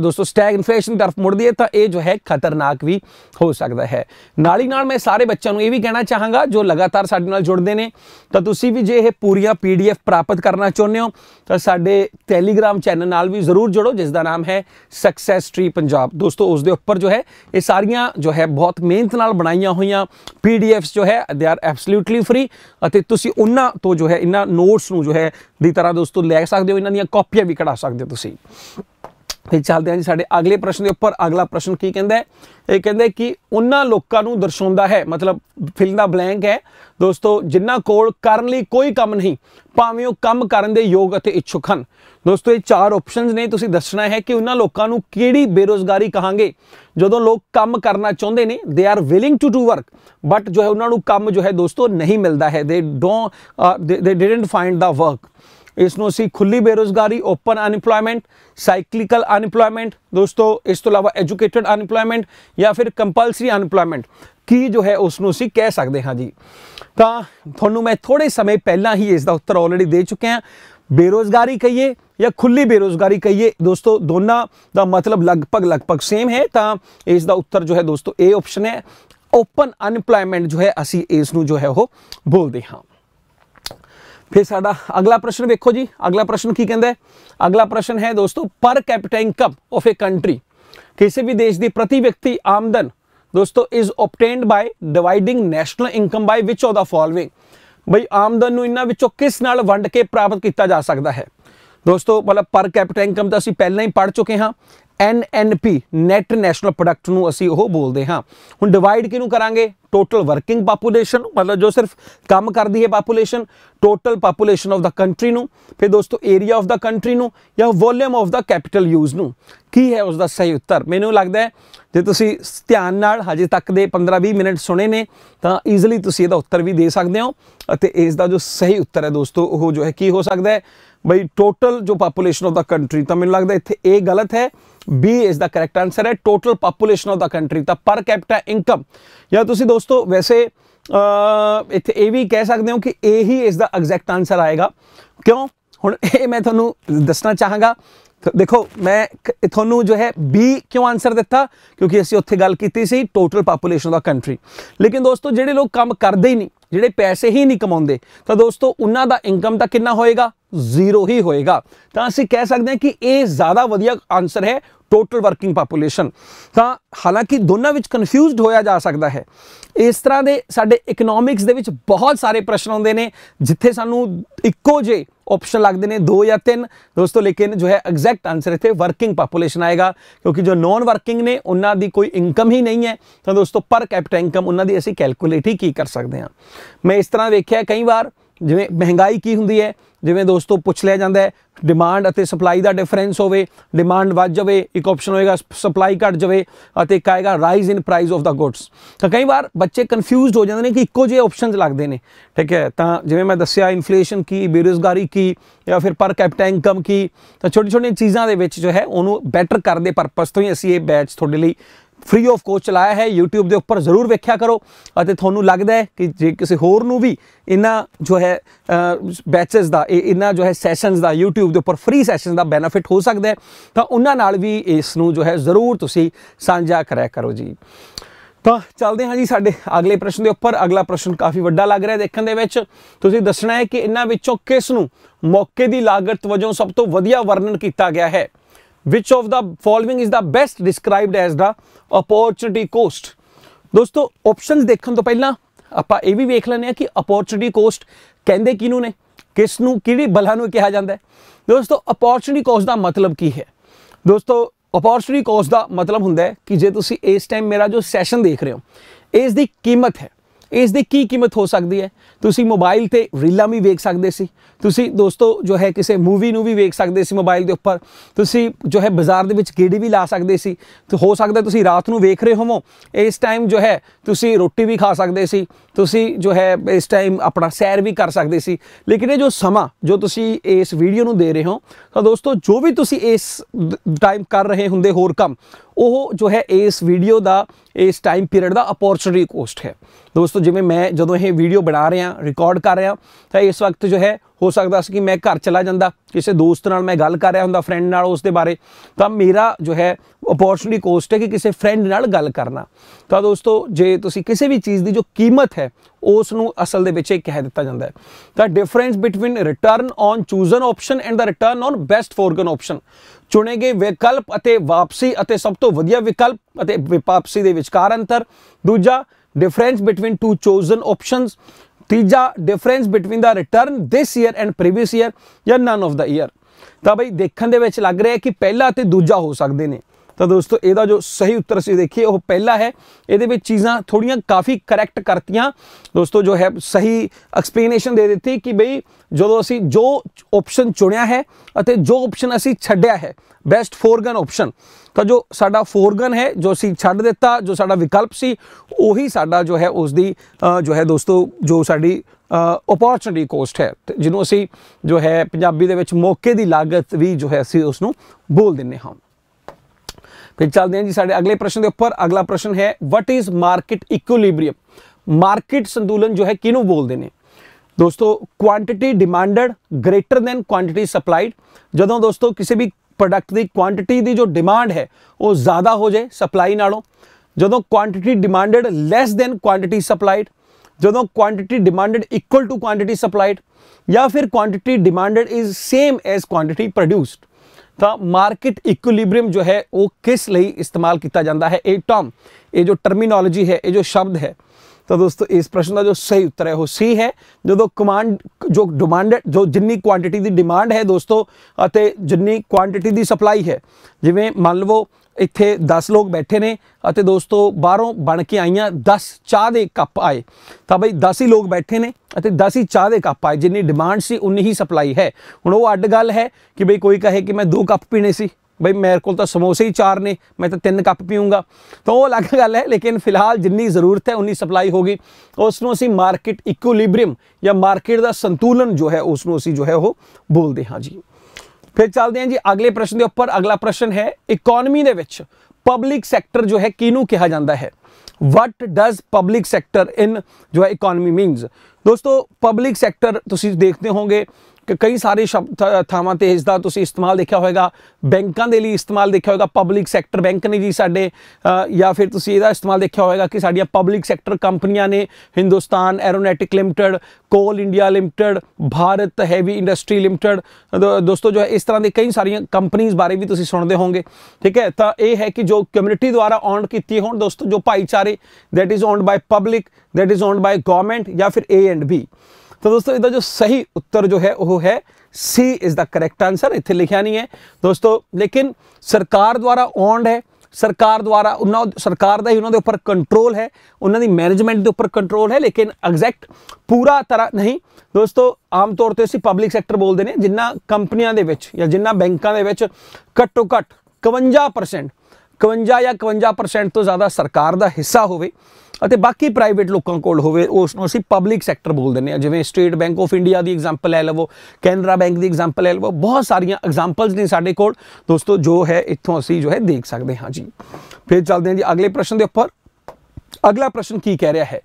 S1: ਦੋਸਤੋ ਸਟੈਗ ਇਨਫਲੇਸ਼ਨ ਦੀ ਤਰਫ ਮੁੜਦੀ ਹੈ ਤਾਂ ਇਹ ਜੋ ਹੈ ਖਤਰਨਾਕ ਵੀ ਹੋ ਸਕਦਾ ਹੈ ਨਾਲ ਹੀ ਨਾਲ ਮੈਂ ਸਾਰੇ ਬੱਚਿਆਂ ਨੂੰ ਇਹ ਵੀ ਕਹਿਣਾ ਚਾਹਾਂਗਾ ਜੋ ਲਗਾਤਾਰ ਸਾਡੇ ਨਾਲ ਜੁੜਦੇ ਨੇ ਤਾਂ ਤੁਸੀਂ ਵੀ ਜੇ ਇਹ ਪੂਰੀਆਂ ਪੀਡੀਐਫ ਪ੍ਰਾਪਤ ਕਰਨਾ ਚਾਹੁੰਦੇ ਹੋ ਤਾਂ ਸਾਡੇ ਟੈਲੀਗ੍ਰਾਮ ਚੈਨਲ ਨਾਲ ਵੀ ਜ਼ਰੂਰ ਜੁੜੋ ਜਿਸ ਦਾ ਨਾਮ ਹੈ ਸਕਸੈਸ ਟ੍ਰੀ ਪੰਜਾਬ ਦੋਸਤੋ ਉਸ ਦੇ ਉੱਪਰ ਜੋ ਹੈ ਇਹ ਸਾਰੀਆਂ ਜੋ ਹੈ ਬਹੁਤ ਮਿਹਨਤ ਨਾਲ ਬਣਾਈਆਂ ਹੋਈਆਂ ਪੀਡੀਐਫਸ ਜੋ ਹੈ ਦੇ ਆਰ ਐਬਸੋਲੂਟਲੀ ਫ੍ਰੀ ਅਤੇ ਤੁਸੀਂ ਉਹਨਾਂ ਤੋਂ ਜੋ ਹੈ ਇਹਨਾਂ ਨੋਟਸ ਨੂੰ ਜੋ ਹੈ ਦੀ ਤਰ੍ਹਾਂ ਦੋਸਤੋ ਲੈ ਸਕਦੇ ਹੋ ਇਹਨਾਂ ਦੀਆਂ ਕਾਪੀਆਂ ਵੀ ਕਢਾ ਸਕਦੇ ਹੋ ਤੁਸੀਂ ਫਿਰ ਚੱਲਦੇ ਹਾਂ ਜੀ ਸਾਡੇ ਅਗਲੇ ਪ੍ਰਸ਼ਨ ਦੇ ਉੱਪਰ ਅਗਲਾ ਪ੍ਰਸ਼ਨ ਕੀ ਕਹਿੰਦਾ ਹੈ ਇਹ ਕਹਿੰਦਾ ਕਿ ਉਹਨਾਂ ਲੋਕਾਂ ਨੂੰ ਦਰਸਾਉਂਦਾ ਹੈ ਮਤਲਬ ਫਿਲ ਦਾ ਬਲੈਂਕ ਹੈ ਦੋਸਤੋ ਜਿਨ੍ਹਾਂ ਕੋਲ ਕਰਨ ਲਈ ਕੋਈ ਕੰਮ ਨਹੀਂ ਭਾਵੇਂ ਉਹ ਕੰਮ ਕਰਨ ਦੇ ਯੋਗ ਅਤੇ ਇੱਛੁਕ ਹਨ ਦੋਸਤੋ ਇਹ ਚਾਰ ਆਪਸ਼ਨਸ ਨੇ ਤੁਸੀਂ ਦੱਸਣਾ ਹੈ ਕਿ ਉਹਨਾਂ ਲੋਕਾਂ ਨੂੰ ਕਿਹੜੀ ਬੇਰੋਜ਼ਗਾਰੀ ਕਹਾਂਗੇ ਜਦੋਂ ਲੋਕ ਕੰਮ ਕਰਨਾ ਚਾਹੁੰਦੇ ਨੇ they are willing to do work but ਜੋ ਹੈ ਉਹਨਾਂ ਨੂੰ ਕੰਮ ਜੋ ਹੈ ਦੋਸਤੋ ਨਹੀਂ ਮਿਲਦਾ ਹੈ ਦੇ ਡੋਂਟ ਦੇ ਡਿਡਨਟ ਫਾਈਂਡ ਦਾ ਵਰਕ ਇਸ ਨੂੰ ਅਸੀਂ ਖੁੱਲੀ ਬੇਰੋਜ਼ਗਾਰੀ ਓਪਨ ਅਨਪਲੋਇਮੈਂਟ ਸਾਈਕਲਿਕਲ ਅਨਪਲੋਇਮੈਂਟ ਦੋਸਤੋ ਇਸ ਤੋਂ ਇਲਾਵਾ ਐਜੂਕੇਟਡ ਅਨਪਲੋਇਮੈਂਟ ਜਾਂ ਫਿਰ ਕੰਪਲਸਰੀ ਅਨਪਲੋਇਮੈਂਟ ਕੀ ਜੋ ਹੈ ਉਸ ਨੂੰ ਅਸੀਂ ਕਹਿ ਸਕਦੇ ਹਾਂ ਜੀ ਤਾਂ ਤੁਹਾਨੂੰ ਮੈਂ ਥੋੜੇ ਸਮੇਂ ਪਹਿਲਾਂ ਹੀ ਇਸ ਦਾ ਉੱਤਰ ਆਲਰੇਡੀ ਦੇ ਚੁੱਕਿਆ ਹਾਂ ਬੇਰੋਜ਼ਗਾਰੀ ਕਹੀਏ ਜਾਂ ਖੁੱਲੀ ਬੇਰੋਜ਼ਗਾਰੀ ਕਹੀਏ ਦੋਸਤੋ ਦੋਨਾਂ ਦਾ ਮਤਲਬ ਲਗਭਗ ਲਗਭਗ ਸੇਮ ਹੈ ਤਾਂ ਇਸ ਦਾ ਉੱਤਰ ਜੋ ਹੈ ਦੋਸਤੋ ਏ ਆਪਸ਼ਨ ਹੈ ਓਪਨ ਅਨਪਲੋਇਮੈਂਟ ਜੋ ਹੈ ਅਸੀਂ ਇਸ ਨੂੰ ਜੋ ਹੈ ਉਹ ਬੋਲਦੇ ਹਾਂ ਫਿਰ ਸਾਡਾ ਅਗਲਾ ਪ੍ਰਸ਼ਨ ਵੇਖੋ ਜੀ ਅਗਲਾ ਪ੍ਰਸ਼ਨ ਕੀ ਕਹਿੰਦਾ ਹੈ ਅਗਲਾ ਪ੍ਰਸ਼ਨ ਹੈ ਦੋਸਤੋ per capita income of a country ਕਿਸੇ ਵੀ ਦੇਸ਼ ਦੀ ਪ੍ਰਤੀ ਵਿਅਕਤੀ ਆਮਦਨ ਦੋਸਤੋ is obtained by dividing national income by which of the following ਬਈ ਆਮਦਨ ਨੂੰ ਇਹਨਾਂ ਵਿੱਚੋਂ ਕਿਸ ਨਾਲ ਵੰਡ ਕੇ ਪ੍ਰਾਪਤ ਕੀਤਾ ਜਾ ਸਕਦਾ ਹੈ ਦੋਸਤੋ ਮਤਲਬ ਪਰ ਕੈਪੀਟਾ ਇਨਕਮ ਤਾਂ ਅਸੀਂ ਪਹਿਲਾਂ ਹੀ ਪੜ ਚੁੱਕੇ ਹਾਂ NNP ਨੈਟ ਨੈਸ਼ਨਲ ਪ੍ਰੋਡਕਟ ਨੂੰ ਅਸੀਂ ਉਹ ਬੋਲਦੇ ਹਾਂ ਹੁਣ ਡਿਵਾਈਡ ਕਿਹਨੂੰ ਕਰਾਂਗੇ ਟੋਟਲ ਵਰਕਿੰਗ ਪਾਪੂਲੇਸ਼ਨ ਮਤਲਬ ਜੋ ਸਿਰਫ ਕੰਮ ਕਰਦੀ ਹੈ population total population of the country ਨੂੰ ਫਿਰ ਦੋਸਤੋ ਏਰੀਆ ਆਫ ਦਾ ਕੰਟਰੀ ਨੂੰ ਜਾਂ volume of the capital use ਨੂੰ ਕੀ ਹੈ ਉਸ ਦਾ ਸਹੀ ਉੱਤਰ ਮੈਨੂੰ ਲੱਗਦਾ ਹੈ ਜੇ ਤੁਸੀਂ ਧਿਆਨ ਨਾਲ ਹਜੇ ਤੱਕ ਦੇ 15-20 ਮਿੰਟ ਸੁਣੇ ਨੇ ਤਾਂ ਈਜ਼ੀਲੀ ਤੁਸੀਂ ਇਹਦਾ ਉੱਤਰ ਵੀ ਦੇ ਸਕਦੇ ਹੋ ਅਤੇ ਇਸ ਦਾ ਜੋ ਸਹੀ ਉੱਤਰ ਹੈ ਦੋਸਤੋ ਉਹ ਜੋ ਹੈ ਕੀ ਹੋ ਸਕਦਾ ਹੈ ਬਈ ਟੋਟਲ ਜੋ ਪਾਪੂਲੇਸ਼ਨ ਆਫ ਦਾ ਕੰਟਰੀ ਤਾਂ ਮੈਨੂੰ ਲੱਗਦਾ ਇੱਥੇ ਇਹ ਗਲਤ ਹੈ B is the correct answer ਹੈ total population of the country ਤਾਂ per capita income ਜਾਂ ਤੁਸੀਂ ਦੋਸਤੋ ਵੈਸੇ ਇੱਥੇ ਇਹ ਵੀ ਕਹਿ ਸਕਦੇ ਹੋ ਕਿ A ਹੀ ਇਸ ਦਾ ਐਗਜ਼ੈਕਟ ਆਨਸਰ ਆਏਗਾ ਕਿਉਂ ਹੁਣ ਇਹ ਮੈਂ ਤੁਹਾਨੂੰ ਦੱਸਣਾ ਚਾਹਾਂਗਾ ਦੇਖੋ ਮੈਂ ਤੁਹਾਨੂੰ ਜੋ ਹੈ B ਕਿਉਂ ਆਨਸਰ ਦਿੱਤਾ ਕਿਉਂਕਿ ਅਸੀਂ ਉੱਥੇ ਗੱਲ ਕੀਤੀ ਸੀ ਟੋਟਲ ਆਫ ਦਾ ਕੰਟਰੀ ਲੇਕਿਨ ਦੋਸਤੋ ਜਿਹੜੇ ਲੋਕ ਕੰਮ ਕਰਦੇ ਹੀ ਨਹੀਂ ਜਿਹੜੇ ਪੈਸੇ ਹੀ ਨਹੀਂ ਕਮਾਉਂਦੇ ਤਾਂ ਦੋਸਤੋ ਉਹਨਾਂ ਦਾ ਇਨਕਮ ਤਾਂ ਕਿੰਨਾ ਹੋਏਗਾ ਜ਼ੀਰੋ ਹੀ ਹੋਏਗਾ ਤਾਂ ਅਸੀਂ ਕਹਿ ਸਕਦੇ ਹਾਂ ਕਿ ਇਹ ਜ਼ਿਆਦਾ ਵਧੀਆ ਆਨਸਰ ਹੈ ਟੋਟਲ ਵਰਕਿੰਗ ਪੋਪੂਲੇਸ਼ਨ ਤਾਂ ਹਾਲਾਂਕਿ ਦੋਨਾਂ ਵਿੱਚ ਕਨਫਿਊਜ਼ਡ ਹੋਇਆ ਜਾ ਸਕਦਾ ਹੈ ਇਸ ਤਰ੍ਹਾਂ ਦੇ ਸਾਡੇ ਇਕਨੋਮਿਕਸ ਦੇ ਵਿੱਚ ਬਹੁਤ ਸਾਰੇ ਪ੍ਰਸ਼ਨ ਆਉਂਦੇ ਨੇ ਜਿੱਥੇ ਸਾਨੂੰ ਇੱਕੋ ਜੇ ਆਪਸ਼ਨ ਲੱਗਦੇ ਨੇ ਦੋ ਜਾਂ ਤਿੰਨ ਦੋਸਤੋ ਲੇਕਿਨ ਜੋ ਹੈ ਐਗਜ਼ੈਕਟ ਆਨਸਰ ਇੱਥੇ ਵਰਕਿੰਗ ਪੋਪੂਲੇਸ਼ਨ ਆਏਗਾ ਕਿਉਂਕਿ ਜੋ ਨੋਨ ਵਰਕਿੰਗ ਨੇ ਉਹਨਾਂ ਦੀ ਕੋਈ ਇਨਕਮ ਹੀ ਨਹੀਂ ਹੈ ਤਾਂ ਦੋਸਤੋ ਪਰ ਕੈਪੀਟਲ ਇਨਕਮ ਉਹਨਾਂ ਦੀ ਅਸੀਂ ਕੈਲਕੂਲੇਟ ਹੀ ਕੀ ਕਰ ਸਕਦੇ ਹਾਂ ਮੈਂ ਇਸ ਤਰ੍ਹਾਂ ਵੇਖਿਆ ਕਈ ਵਾਰ ਜਿਵੇਂ ਮਹਿੰਗਾਈ ਕੀ ਹੁੰਦੀ ਹੈ ਜਿਵੇਂ ਦੋਸਤੋ ਪੁੱਛ ਲਿਆ ਜਾਂਦਾ ਹੈ ਡਿਮਾਂਡ ਅਤੇ ਸਪਲਾਈ ਦਾ ਡਿਫਰੈਂਸ ਹੋਵੇ ਡਿਮਾਂਡ ਵੱਧ ਜਾਵੇ ਇੱਕ ਆਪਸ਼ਨ ਹੋਏਗਾ ਸਪਲਾਈ ਘਟ ਜਾਵੇ ਅਤੇ ਕਾਏਗਾ rise in price of the goods ਤਾਂ ਕਈ ਵਾਰ ਬੱਚੇ ਕਨਫਿਊਜ਼ਡ ਹੋ ਜਾਂਦੇ ਨੇ ਕਿ ਇੱਕੋ ਜਿਹੇ ਆਪਸ਼ਨਸ ਲੱਗਦੇ ਨੇ ਠੀਕ ਹੈ ਤਾਂ ਜਿਵੇਂ ਮੈਂ ਦੱਸਿਆ ਇਨਫਲੇਸ਼ਨ ਕੀ ਬੇਰੋਜ਼ਗਾਰੀ ਕੀ ਜਾਂ ਫਿਰ ਪਰ ਕੈਪਟਾ ਇਨਕਮ ਕੀ ਤਾਂ ਛੋਟੀ ਛੋਟੀਆਂ ਚੀਜ਼ਾਂ ਦੇ ਵਿੱਚ ਜੋ ਹੈ ਉਹਨੂੰ ਬੈਟਰ ਕਰਨ ਦੇ ਪਰਪਸ ਤੋਂ ਹੀ ਅਸੀਂ ਇਹ ਬੈਚ ਤੁਹਾਡੇ ਲਈ ਫ੍ਰੀ ਆਫ ਕੋਸਟ ਚਲਾਇਆ ਹੈ YouTube ਦੇ ਉੱਪਰ ਜ਼ਰੂਰ ਵੇਖਿਆ ਕਰੋ ਅਤੇ ਤੁਹਾਨੂੰ ਲੱਗਦਾ ਹੈ ਕਿ ਜੇ ਕਿਸੇ ਹੋਰ ਨੂੰ ਵੀ ਇਹਨਾਂ ਜੋ ਹੈ ਬੈਚਸ ਦਾ ਇਹਨਾਂ ਜੋ ਹੈ ਸੈਸ਼ਨਸ ਦਾ YouTube ਦੇ ਉੱਪਰ ਫ੍ਰੀ ਸੈਸ਼ਨਸ ਦਾ ਬੈਨੀਫਿਟ ਹੋ ਸਕਦਾ ਹੈ ਤਾਂ ਉਹਨਾਂ ਨਾਲ ਵੀ ਇਸ ਨੂੰ ਜੋ ਹੈ ਜ਼ਰੂਰ ਤੁਸੀਂ ਸਾਂਝਾ ਕਰਿਆ ਕਰੋ ਜੀ ਤਾਂ ਚੱਲਦੇ ਹਾਂ ਜੀ ਸਾਡੇ ਅਗਲੇ ਪ੍ਰਸ਼ਨ ਦੇ ਉੱਪਰ ਅਗਲਾ ਪ੍ਰਸ਼ਨ ਕਾਫੀ ਵੱਡਾ ਲੱਗ ਰਿਹਾ ਦੇਖਣ ਦੇ ਵਿੱਚ ਤੁਸੀਂ ਦੱਸਣਾ ਹੈ ਕਿ ਇਹਨਾਂ ਵਿੱਚੋਂ ਕਿਸ ਨੂੰ ਮੌਕੇ ਦੀ ਲਾਗਤ ਵਜੋਂ ਸਭ ਤੋਂ ਵਧੀਆ ਵਰਣਨ ਕੀਤਾ ਗਿਆ ਹੈ which of the following is the best described as the opportunity cost ਦੋਸਤੋ ਆਪਸ਼ਨਸ ਦੇਖਣ ਤੋਂ ਪਹਿਲਾਂ ਆਪਾਂ ਇਹ ਵੀ ਵੇਖ ਲੈਂਦੇ ਆ ਕਿ opportunity cost ਕਹਿੰਦੇ ਕਿਹਨੂੰ ਨੇ ਕਿਸ ਨੂੰ ਕਿਹੜੀ ਬਲਾ ਨੂੰ ਕਿਹਾ ਜਾਂਦਾ ਹੈ ਦੋਸਤੋ opportunity cost ਦਾ ਮਤਲਬ ਕੀ ਹੈ ਦੋਸਤੋ opportunity cost ਦਾ ਮਤਲਬ ਹੁੰਦਾ ਹੈ ਕਿ ਜੇ ਤੁਸੀਂ ਇਸ ਟਾਈਮ ਮੇਰਾ ਜੋ ਸੈਸ਼ਨ ਦੇਖ ਰਹੇ ਹੋ ਇਸ ਦੀ ਕੀਮਤ ਹੈ ਇਸ ਦੀ ਕੀ ਕੀਮਤ ਹੋ ਸਕਦੀ ਹੈ ਤੁਸੀਂ ਮੋਬਾਈਲ ਤੇ ਰੀਲਾਂ ਵੀ ਵੇਖ ਸਕਦੇ ਸੀ ਤੁਸੀਂ ਦੋਸਤੋ ਜੋ ਹੈ ਕਿਸੇ ਮੂਵੀ ਨੂੰ ਵੀ ਵੇਖ ਸਕਦੇ ਸੀ ਮੋਬਾਈਲ ਦੇ ਉੱਪਰ ਤੁਸੀਂ ਜੋ ਹੈ ਬਾਜ਼ਾਰ ਦੇ ਵਿੱਚ ਗੇੜੀ ਵੀ ਲਾ ਸਕਦੇ ਸੀ ਤੇ ਹੋ ਸਕਦਾ ਤੁਸੀਂ ਰਾਤ ਨੂੰ ਵੇਖ ਰਹੇ ਹੋਵੋ ਇਸ ਟਾਈਮ ਜੋ ਹੈ ਤੁਸੀਂ ਰੋਟੀ ਵੀ ਖਾ ਸਕਦੇ ਸੀ ਤੁਸੀਂ ਜੋ ਹੈ ਇਸ ਟਾਈਮ ਆਪਣਾ ਸੈਰ ਵੀ ਕਰ ਸਕਦੇ ਸੀ ਲੇਕਿਨ ਇਹ ਜੋ ਸਮਾਂ ਜੋ ਤੁਸੀਂ ਇਸ ਵੀਡੀਓ ਨੂੰ ਦੇ ਰਹੇ ਹੋ ਤਾਂ ਦੋਸਤੋ ਜੋ ਵੀ ਤੁਸੀਂ ਇਸ ਟਾਈਮ ਕਰ ਰਹੇ ਹੁੰਦੇ ਹੋਰ ਕੰਮ ਉਹ ਜੋ ਹੈ ਇਸ ਵੀਡੀਓ ਦਾ ਇਸ ਟਾਈਮ ਪੀਰੀਅਡ ਦਾ ਅਪੋਰਚੁਨਿਟੀ ਕੋਸਟ ਹੈ ਦੋਸਤੋ ਜਿਵੇਂ ਮੈਂ ਜਦੋਂ ਇਹ ਵੀਡੀਓ ਬਣਾ ਰਿਹਾ ਰਿਕਾਰਡ ਕਰ ਰਿਹਾ ਤਾਂ ਇਸ ਵਕਤ ਜੋ ਹੈ ਹੋ ਸਕਦਾ ਸੀ ਕਿ ਮੈਂ ਘਰ ਚਲਾ ਜਾਂਦਾ ਕਿਸੇ ਦੋਸਤ ਨਾਲ ਮੈਂ ਗੱਲ ਕਰ ਰਿਹਾ ਹੁੰਦਾ ਫਰੈਂਡ ਨਾਲ ਉਸ ਦੇ ਬਾਰੇ ਤਾਂ ਮੇਰਾ ਜੋ ਹੈ ਅਪੋਰਚੁਨਿਟੀ ਕੋਸਟ ਹੈ ਕਿ ਕਿਸੇ ਫਰੈਂਡ ਨਾਲ ਗੱਲ ਕਰਨਾ ਤਾਂ ਦੋਸਤੋ ਜੇ ਤੁਸੀਂ ਕਿਸੇ ਵੀ ਚੀਜ਼ ਦੀ ਜੋ ਕੀਮਤ ਹੈ ਉਸ ਨੂੰ ਅਸਲ ਦੇ ਵਿੱਚ ਇਹ ਕਹਿ ਦਿੱਤਾ ਜਾਂਦਾ ਹੈ ਤਾਂ difference between return on chosen option and the return on best forgone option ਚੁਣੇ ਗਏ ਵਿਕਲਪ ਅਤੇ ਵਾਪਸੀ ਅਤੇ ਸਭ ਤੋਂ ਵਧੀਆ ਵਿਕਲਪ ਅਤੇ ਵਾਪਸੀ ਦੇ ਵਿਚਕਾਰ ਅੰਤਰ ਦੂਜਾ difference between two chosen options ਤੀਜਾ difference between the return this year and previous year ਜਾਂ ਨਨ ਆਫ ਦਾ ਈਅਰ ਤਾਂ ਬਈ ਦੇਖਣ ਦੇ ਵਿੱਚ ਲੱਗ ਰਿਹਾ ਕਿ ਪਹਿਲਾ ਤੇ ਦੂਜਾ ਹੋ ਸਕਦੇ ਨੇ ਤਾਂ ਦੋਸਤੋ ਇਹਦਾ ਜੋ ਸਹੀ ਉੱਤਰ ਸੀ ਦੇਖੀਏ ਉਹ ਪਹਿਲਾ ਹੈ ਇਹਦੇ ਵਿੱਚ ਚੀਜ਼ਾਂ ਥੋੜੀਆਂ ਕਾਫੀ ਕਰੈਕਟ ਕਰਤੀਆਂ ਦੋਸਤੋ ਜੋ ਹੈ ਸਹੀ ਐਕਸਪਲੇਨੇਸ਼ਨ ਦੇ ਦਿੱਤੀ ਕਿ ਬਈ ਜਦੋਂ ਅਸੀਂ ਜੋ ਆਪਸ਼ਨ ਚੁਣਿਆ ਹੈ ਅਤੇ ਜੋ ਆਪਸ਼ਨ ਅਸੀਂ ਛੱਡਿਆ ਹੈ ਬੈਸਟ ਫੋਰਗਨ ਆਪਸ਼ਨ ਤਾਂ ਜੋ ਸਾਡਾ ਫੋਰਗਨ ਹੈ ਜੋ ਅਸੀਂ ਛੱਡ ਦਿੱਤਾ ਜੋ ਸਾਡਾ ਵਿਕਲਪ ਸੀ ਉਹੀ ਸਾਡਾ ਜੋ ਹੈ ਉਸ ਦੀ ਜੋ ਹੈ ਦੋਸਤੋ ਜੋ ਸਾਡੀ ਓਪਰਚੁਨਿਟੀ ਕੋਸਟ ਹੈ ਜਿਹਨੂੰ ਅਸੀਂ ਜੋ ਹੈ ਪੰਜਾਬੀ ਦੇ ਵਿੱਚ ਮੌਕੇ ਦੀ ਲਾਗਤ ਵੀ ਜੋ ਹੈ ਅਸੀਂ ਉਸ ਨੂੰ ਬੋਲ ਦਿੰਨੇ ਹਾਂ फिर चलते हैं जी सा अगले प्रश्न के उपर अगला प्रश्न है what is market equilibrium market संतुलन जो है किनू बोलते हैं दोस्तों quantity demanded greater than quantity supplied जो दोस्तों किसी भी प्रोडक्ट की क्वांटिटी की जो डिमांड है वो ज़्यादा हो जाए सप्लाई नो जो quantity demand less than quantity supplied जो quantity demanded equal to quantity supplied या फिर quantity demand is same as quantity produced तो मार्केट इक्ुलिब्रियम जो है वो किस लिए इस्तेमाल किया जाता है ये टॉम ये जो टर्मीनोलॉजी है ये जो शब्द है तो दोस्तों इस प्रश्न का जो सही उत्तर है वो सही है जो तो कमांड जो डिमांड जो जिनी क्वानिटी की डिमांड है दोस्तों जिनी क्वानिटी की सप्लाई है जिमें मान लवो ਇੱਥੇ 10 ਲੋਕ ਬੈਠੇ ਨੇ ਅਤੇ ਦੋਸਤੋ ਬਾਹਰੋਂ ਬਣ ਕੇ ਆਈਆਂ 10 ਚਾਹ ਦੇ ਕੱਪ ਆਏ ਤਾਂ ਬਈ 10 ਹੀ ਲੋਕ ਬੈਠੇ ਨੇ ਅਤੇ 10 ਹੀ ਚਾਹ ਦੇ ਕੱਪ ਆਏ ਜਿੰਨੀ ਡਿਮਾਂਡ ਸੀ ਉਨੀ ਹੀ ਸਪਲਾਈ ਹੈ ਹੁਣ ਉਹ ਅੱਡ ਗੱਲ ਹੈ ਕਿ ਬਈ ਕੋਈ ਕਹੇ ਕਿ ਮੈਂ 2 ਕੱਪ ਪੀਣੇ ਸੀ ਬਈ ਮੇਰੇ ਕੋਲ ਤਾਂ ਸਮੋਸੇ ਹੀ ਚਾਰ ਨੇ ਮੈਂ ਤਾਂ ਤਿੰਨ ਕੱਪ ਪੀਉਂਗਾ ਤਾਂ ਉਹ ਅਲੱਗ ਗੱਲ ਹੈ ਲੇਕਿਨ ਫਿਲਹਾਲ ਜਿੰਨੀ ਜ਼ਰੂਰਤ ਹੈ ਉਨੀ ਸਪਲਾਈ ਹੋਗੀ ਉਸ ਨੂੰ ਅਸੀਂ ਮਾਰਕੀਟ ਇਕੁਇਲਿਬ੍ਰੀਅਮ ਜਾਂ ਮਾਰਕੀਟ ਦਾ ਸੰਤੁਲਨ ਜੋ ਹੈ ਉਸ ਨੂੰ ਅਸੀਂ ਜੋ ਹੈ ਉਹ ਬੋਲਦੇ ਹਾਂ ਜੀ ਫਿਰ ਚੱਲਦੇ ਹਾਂ ਜੀ ਅਗਲੇ ਪ੍ਰਸ਼ਨ ਦੇ ਉੱਪਰ ਅਗਲਾ ਪ੍ਰਸ਼ਨ ਹੈ ਇਕਨੋਮੀ ਦੇ ਵਿੱਚ ਪਬਲਿਕ ਸੈਕਟਰ ਜੋ ਹੈ ਕਿਹਨੂੰ ਕਿਹਾ ਜਾਂਦਾ ਹੈ what does public sector in ਜੋ ਹੈ ਇਕਨੋਮੀ ਮੀਨਸ ਦੋਸਤੋ ਪਬਲਿਕ ਸੈਕਟਰ ਤੁਸੀਂ ਦੇਖਦੇ ਹੋਵੋਗੇ ਕਿ ਕਈ ਸਾਰੇ ਥਾਵਾਂ ਤੇ ਇਸ ਦਾ ਤੁਸੀਂ ਇਸਤੇਮਾਲ ਦੇਖਿਆ ਹੋਵੇਗਾ ਬੈਂਕਾਂ ਦੇ ਲਈ ਇਸਤੇਮਾਲ ਦੇਖਿਆ ਹੋਵੇਗਾ ਪਬਲਿਕ ਸੈਕਟਰ ਬੈਂਕ ਨੇ ਜੀ ਸਾਡੇ ਜਾਂ ਫਿਰ ਤੁਸੀਂ ਇਹਦਾ ਇਸਤੇਮਾਲ ਦੇਖਿਆ ਹੋਵੇਗਾ ਕਿ ਸਾਡੀਆਂ ਪਬਲਿਕ ਸੈਕਟਰ ਕੰਪਨੀਆਂ ਨੇ Hindustan Aeronautic Limited Coal India Limited Bharat Heavy Industry Limited ਦੋਸਤੋ ਜੋ ਹੈ ਇਸ ਤਰ੍ਹਾਂ ਦੇ ਕਈ ਸਾਰੀਆਂ ਕੰਪਨੀਆਂ ਬਾਰੇ ਵੀ ਤੁਸੀਂ ਸੁਣਦੇ ਹੋਵੋਗੇ ਠੀਕ ਹੈ ਤਾਂ ਇਹ ਹੈ ਕਿ ਜੋ ਕਮਿਊਨਿਟੀ ਦੁਆਰਾ ਓਨਡ ਕੀਤੀ ਹੋਣ ਦੋਸਤੋ ਜੋ ਭਾਈਚਾਰੇ that is owned by public that is owned by government या फिर ए एंड बी तो दोस्तों इधर जो सही उत्तर जो है वह है C is the correct answer इतने लिखा नहीं है दोस्तों लेकिन सरकार द्वारा ऑन्ड है सरकार द्वारा उन्हों सरकार का ही उन्होंने ऊपर कंट्रोल है उन्होंने मैनेजमेंट के उपर कंट्रोल है लेकिन एग्जैक्ट पूरा तरह नहीं दोस्तों आम तौर पर असं पब्लिक सैक्टर बोलते हैं जिन्ना कंपनियों के जिन्हें बैंकों के घट्टो घट्ट कवंजा परसेंट कवंजा या कवंजा परसेंट तो ज़्यादा सरकार का हिस्सा हो ਅਤੇ ਬਾਕੀ ਪ੍ਰਾਈਵੇਟ ਲੋਕਾਂ ਕੋਲ ਹੋਵੇ ਉਸ ਨੂੰ ਅਸੀਂ ਪਬਲਿਕ ਸੈਕਟਰ ਬੋਲ ਦਿੰਦੇ ਆ ਜਿਵੇਂ ਸਟੇਟ ਬੈਂਕ ਆਫ ਇੰਡੀਆ ਦੀ ਐਗਜ਼ਾਮਪਲ ਲੈ ਲਵੋ ਕੈਨਰਾ ਬੈਂਕ ਦੀ ਐਗਜ਼ਾਮਪਲ ਲੈ ਲਵੋ ਬਹੁਤ ਸਾਰੀਆਂ ਐਗਜ਼ਾਮਪਲਸ ਨੇ ਸਾਡੇ ਕੋਲ ਦੋਸਤੋ ਜੋ ਹੈ ਇੱਥੋਂ ਅਸੀਂ ਜੋ ਹੈ ਦੇਖ ਸਕਦੇ ਹਾਂ ਜੀ ਫਿਰ ਚੱਲਦੇ ਹਾਂ ਜੀ ਅਗਲੇ ਪ੍ਰਸ਼ਨ ਦੇ ਉੱਪਰ ਅਗਲਾ ਪ੍ਰਸ਼ਨ ਕੀ ਕਹਿ ਰਿਹਾ ਹੈ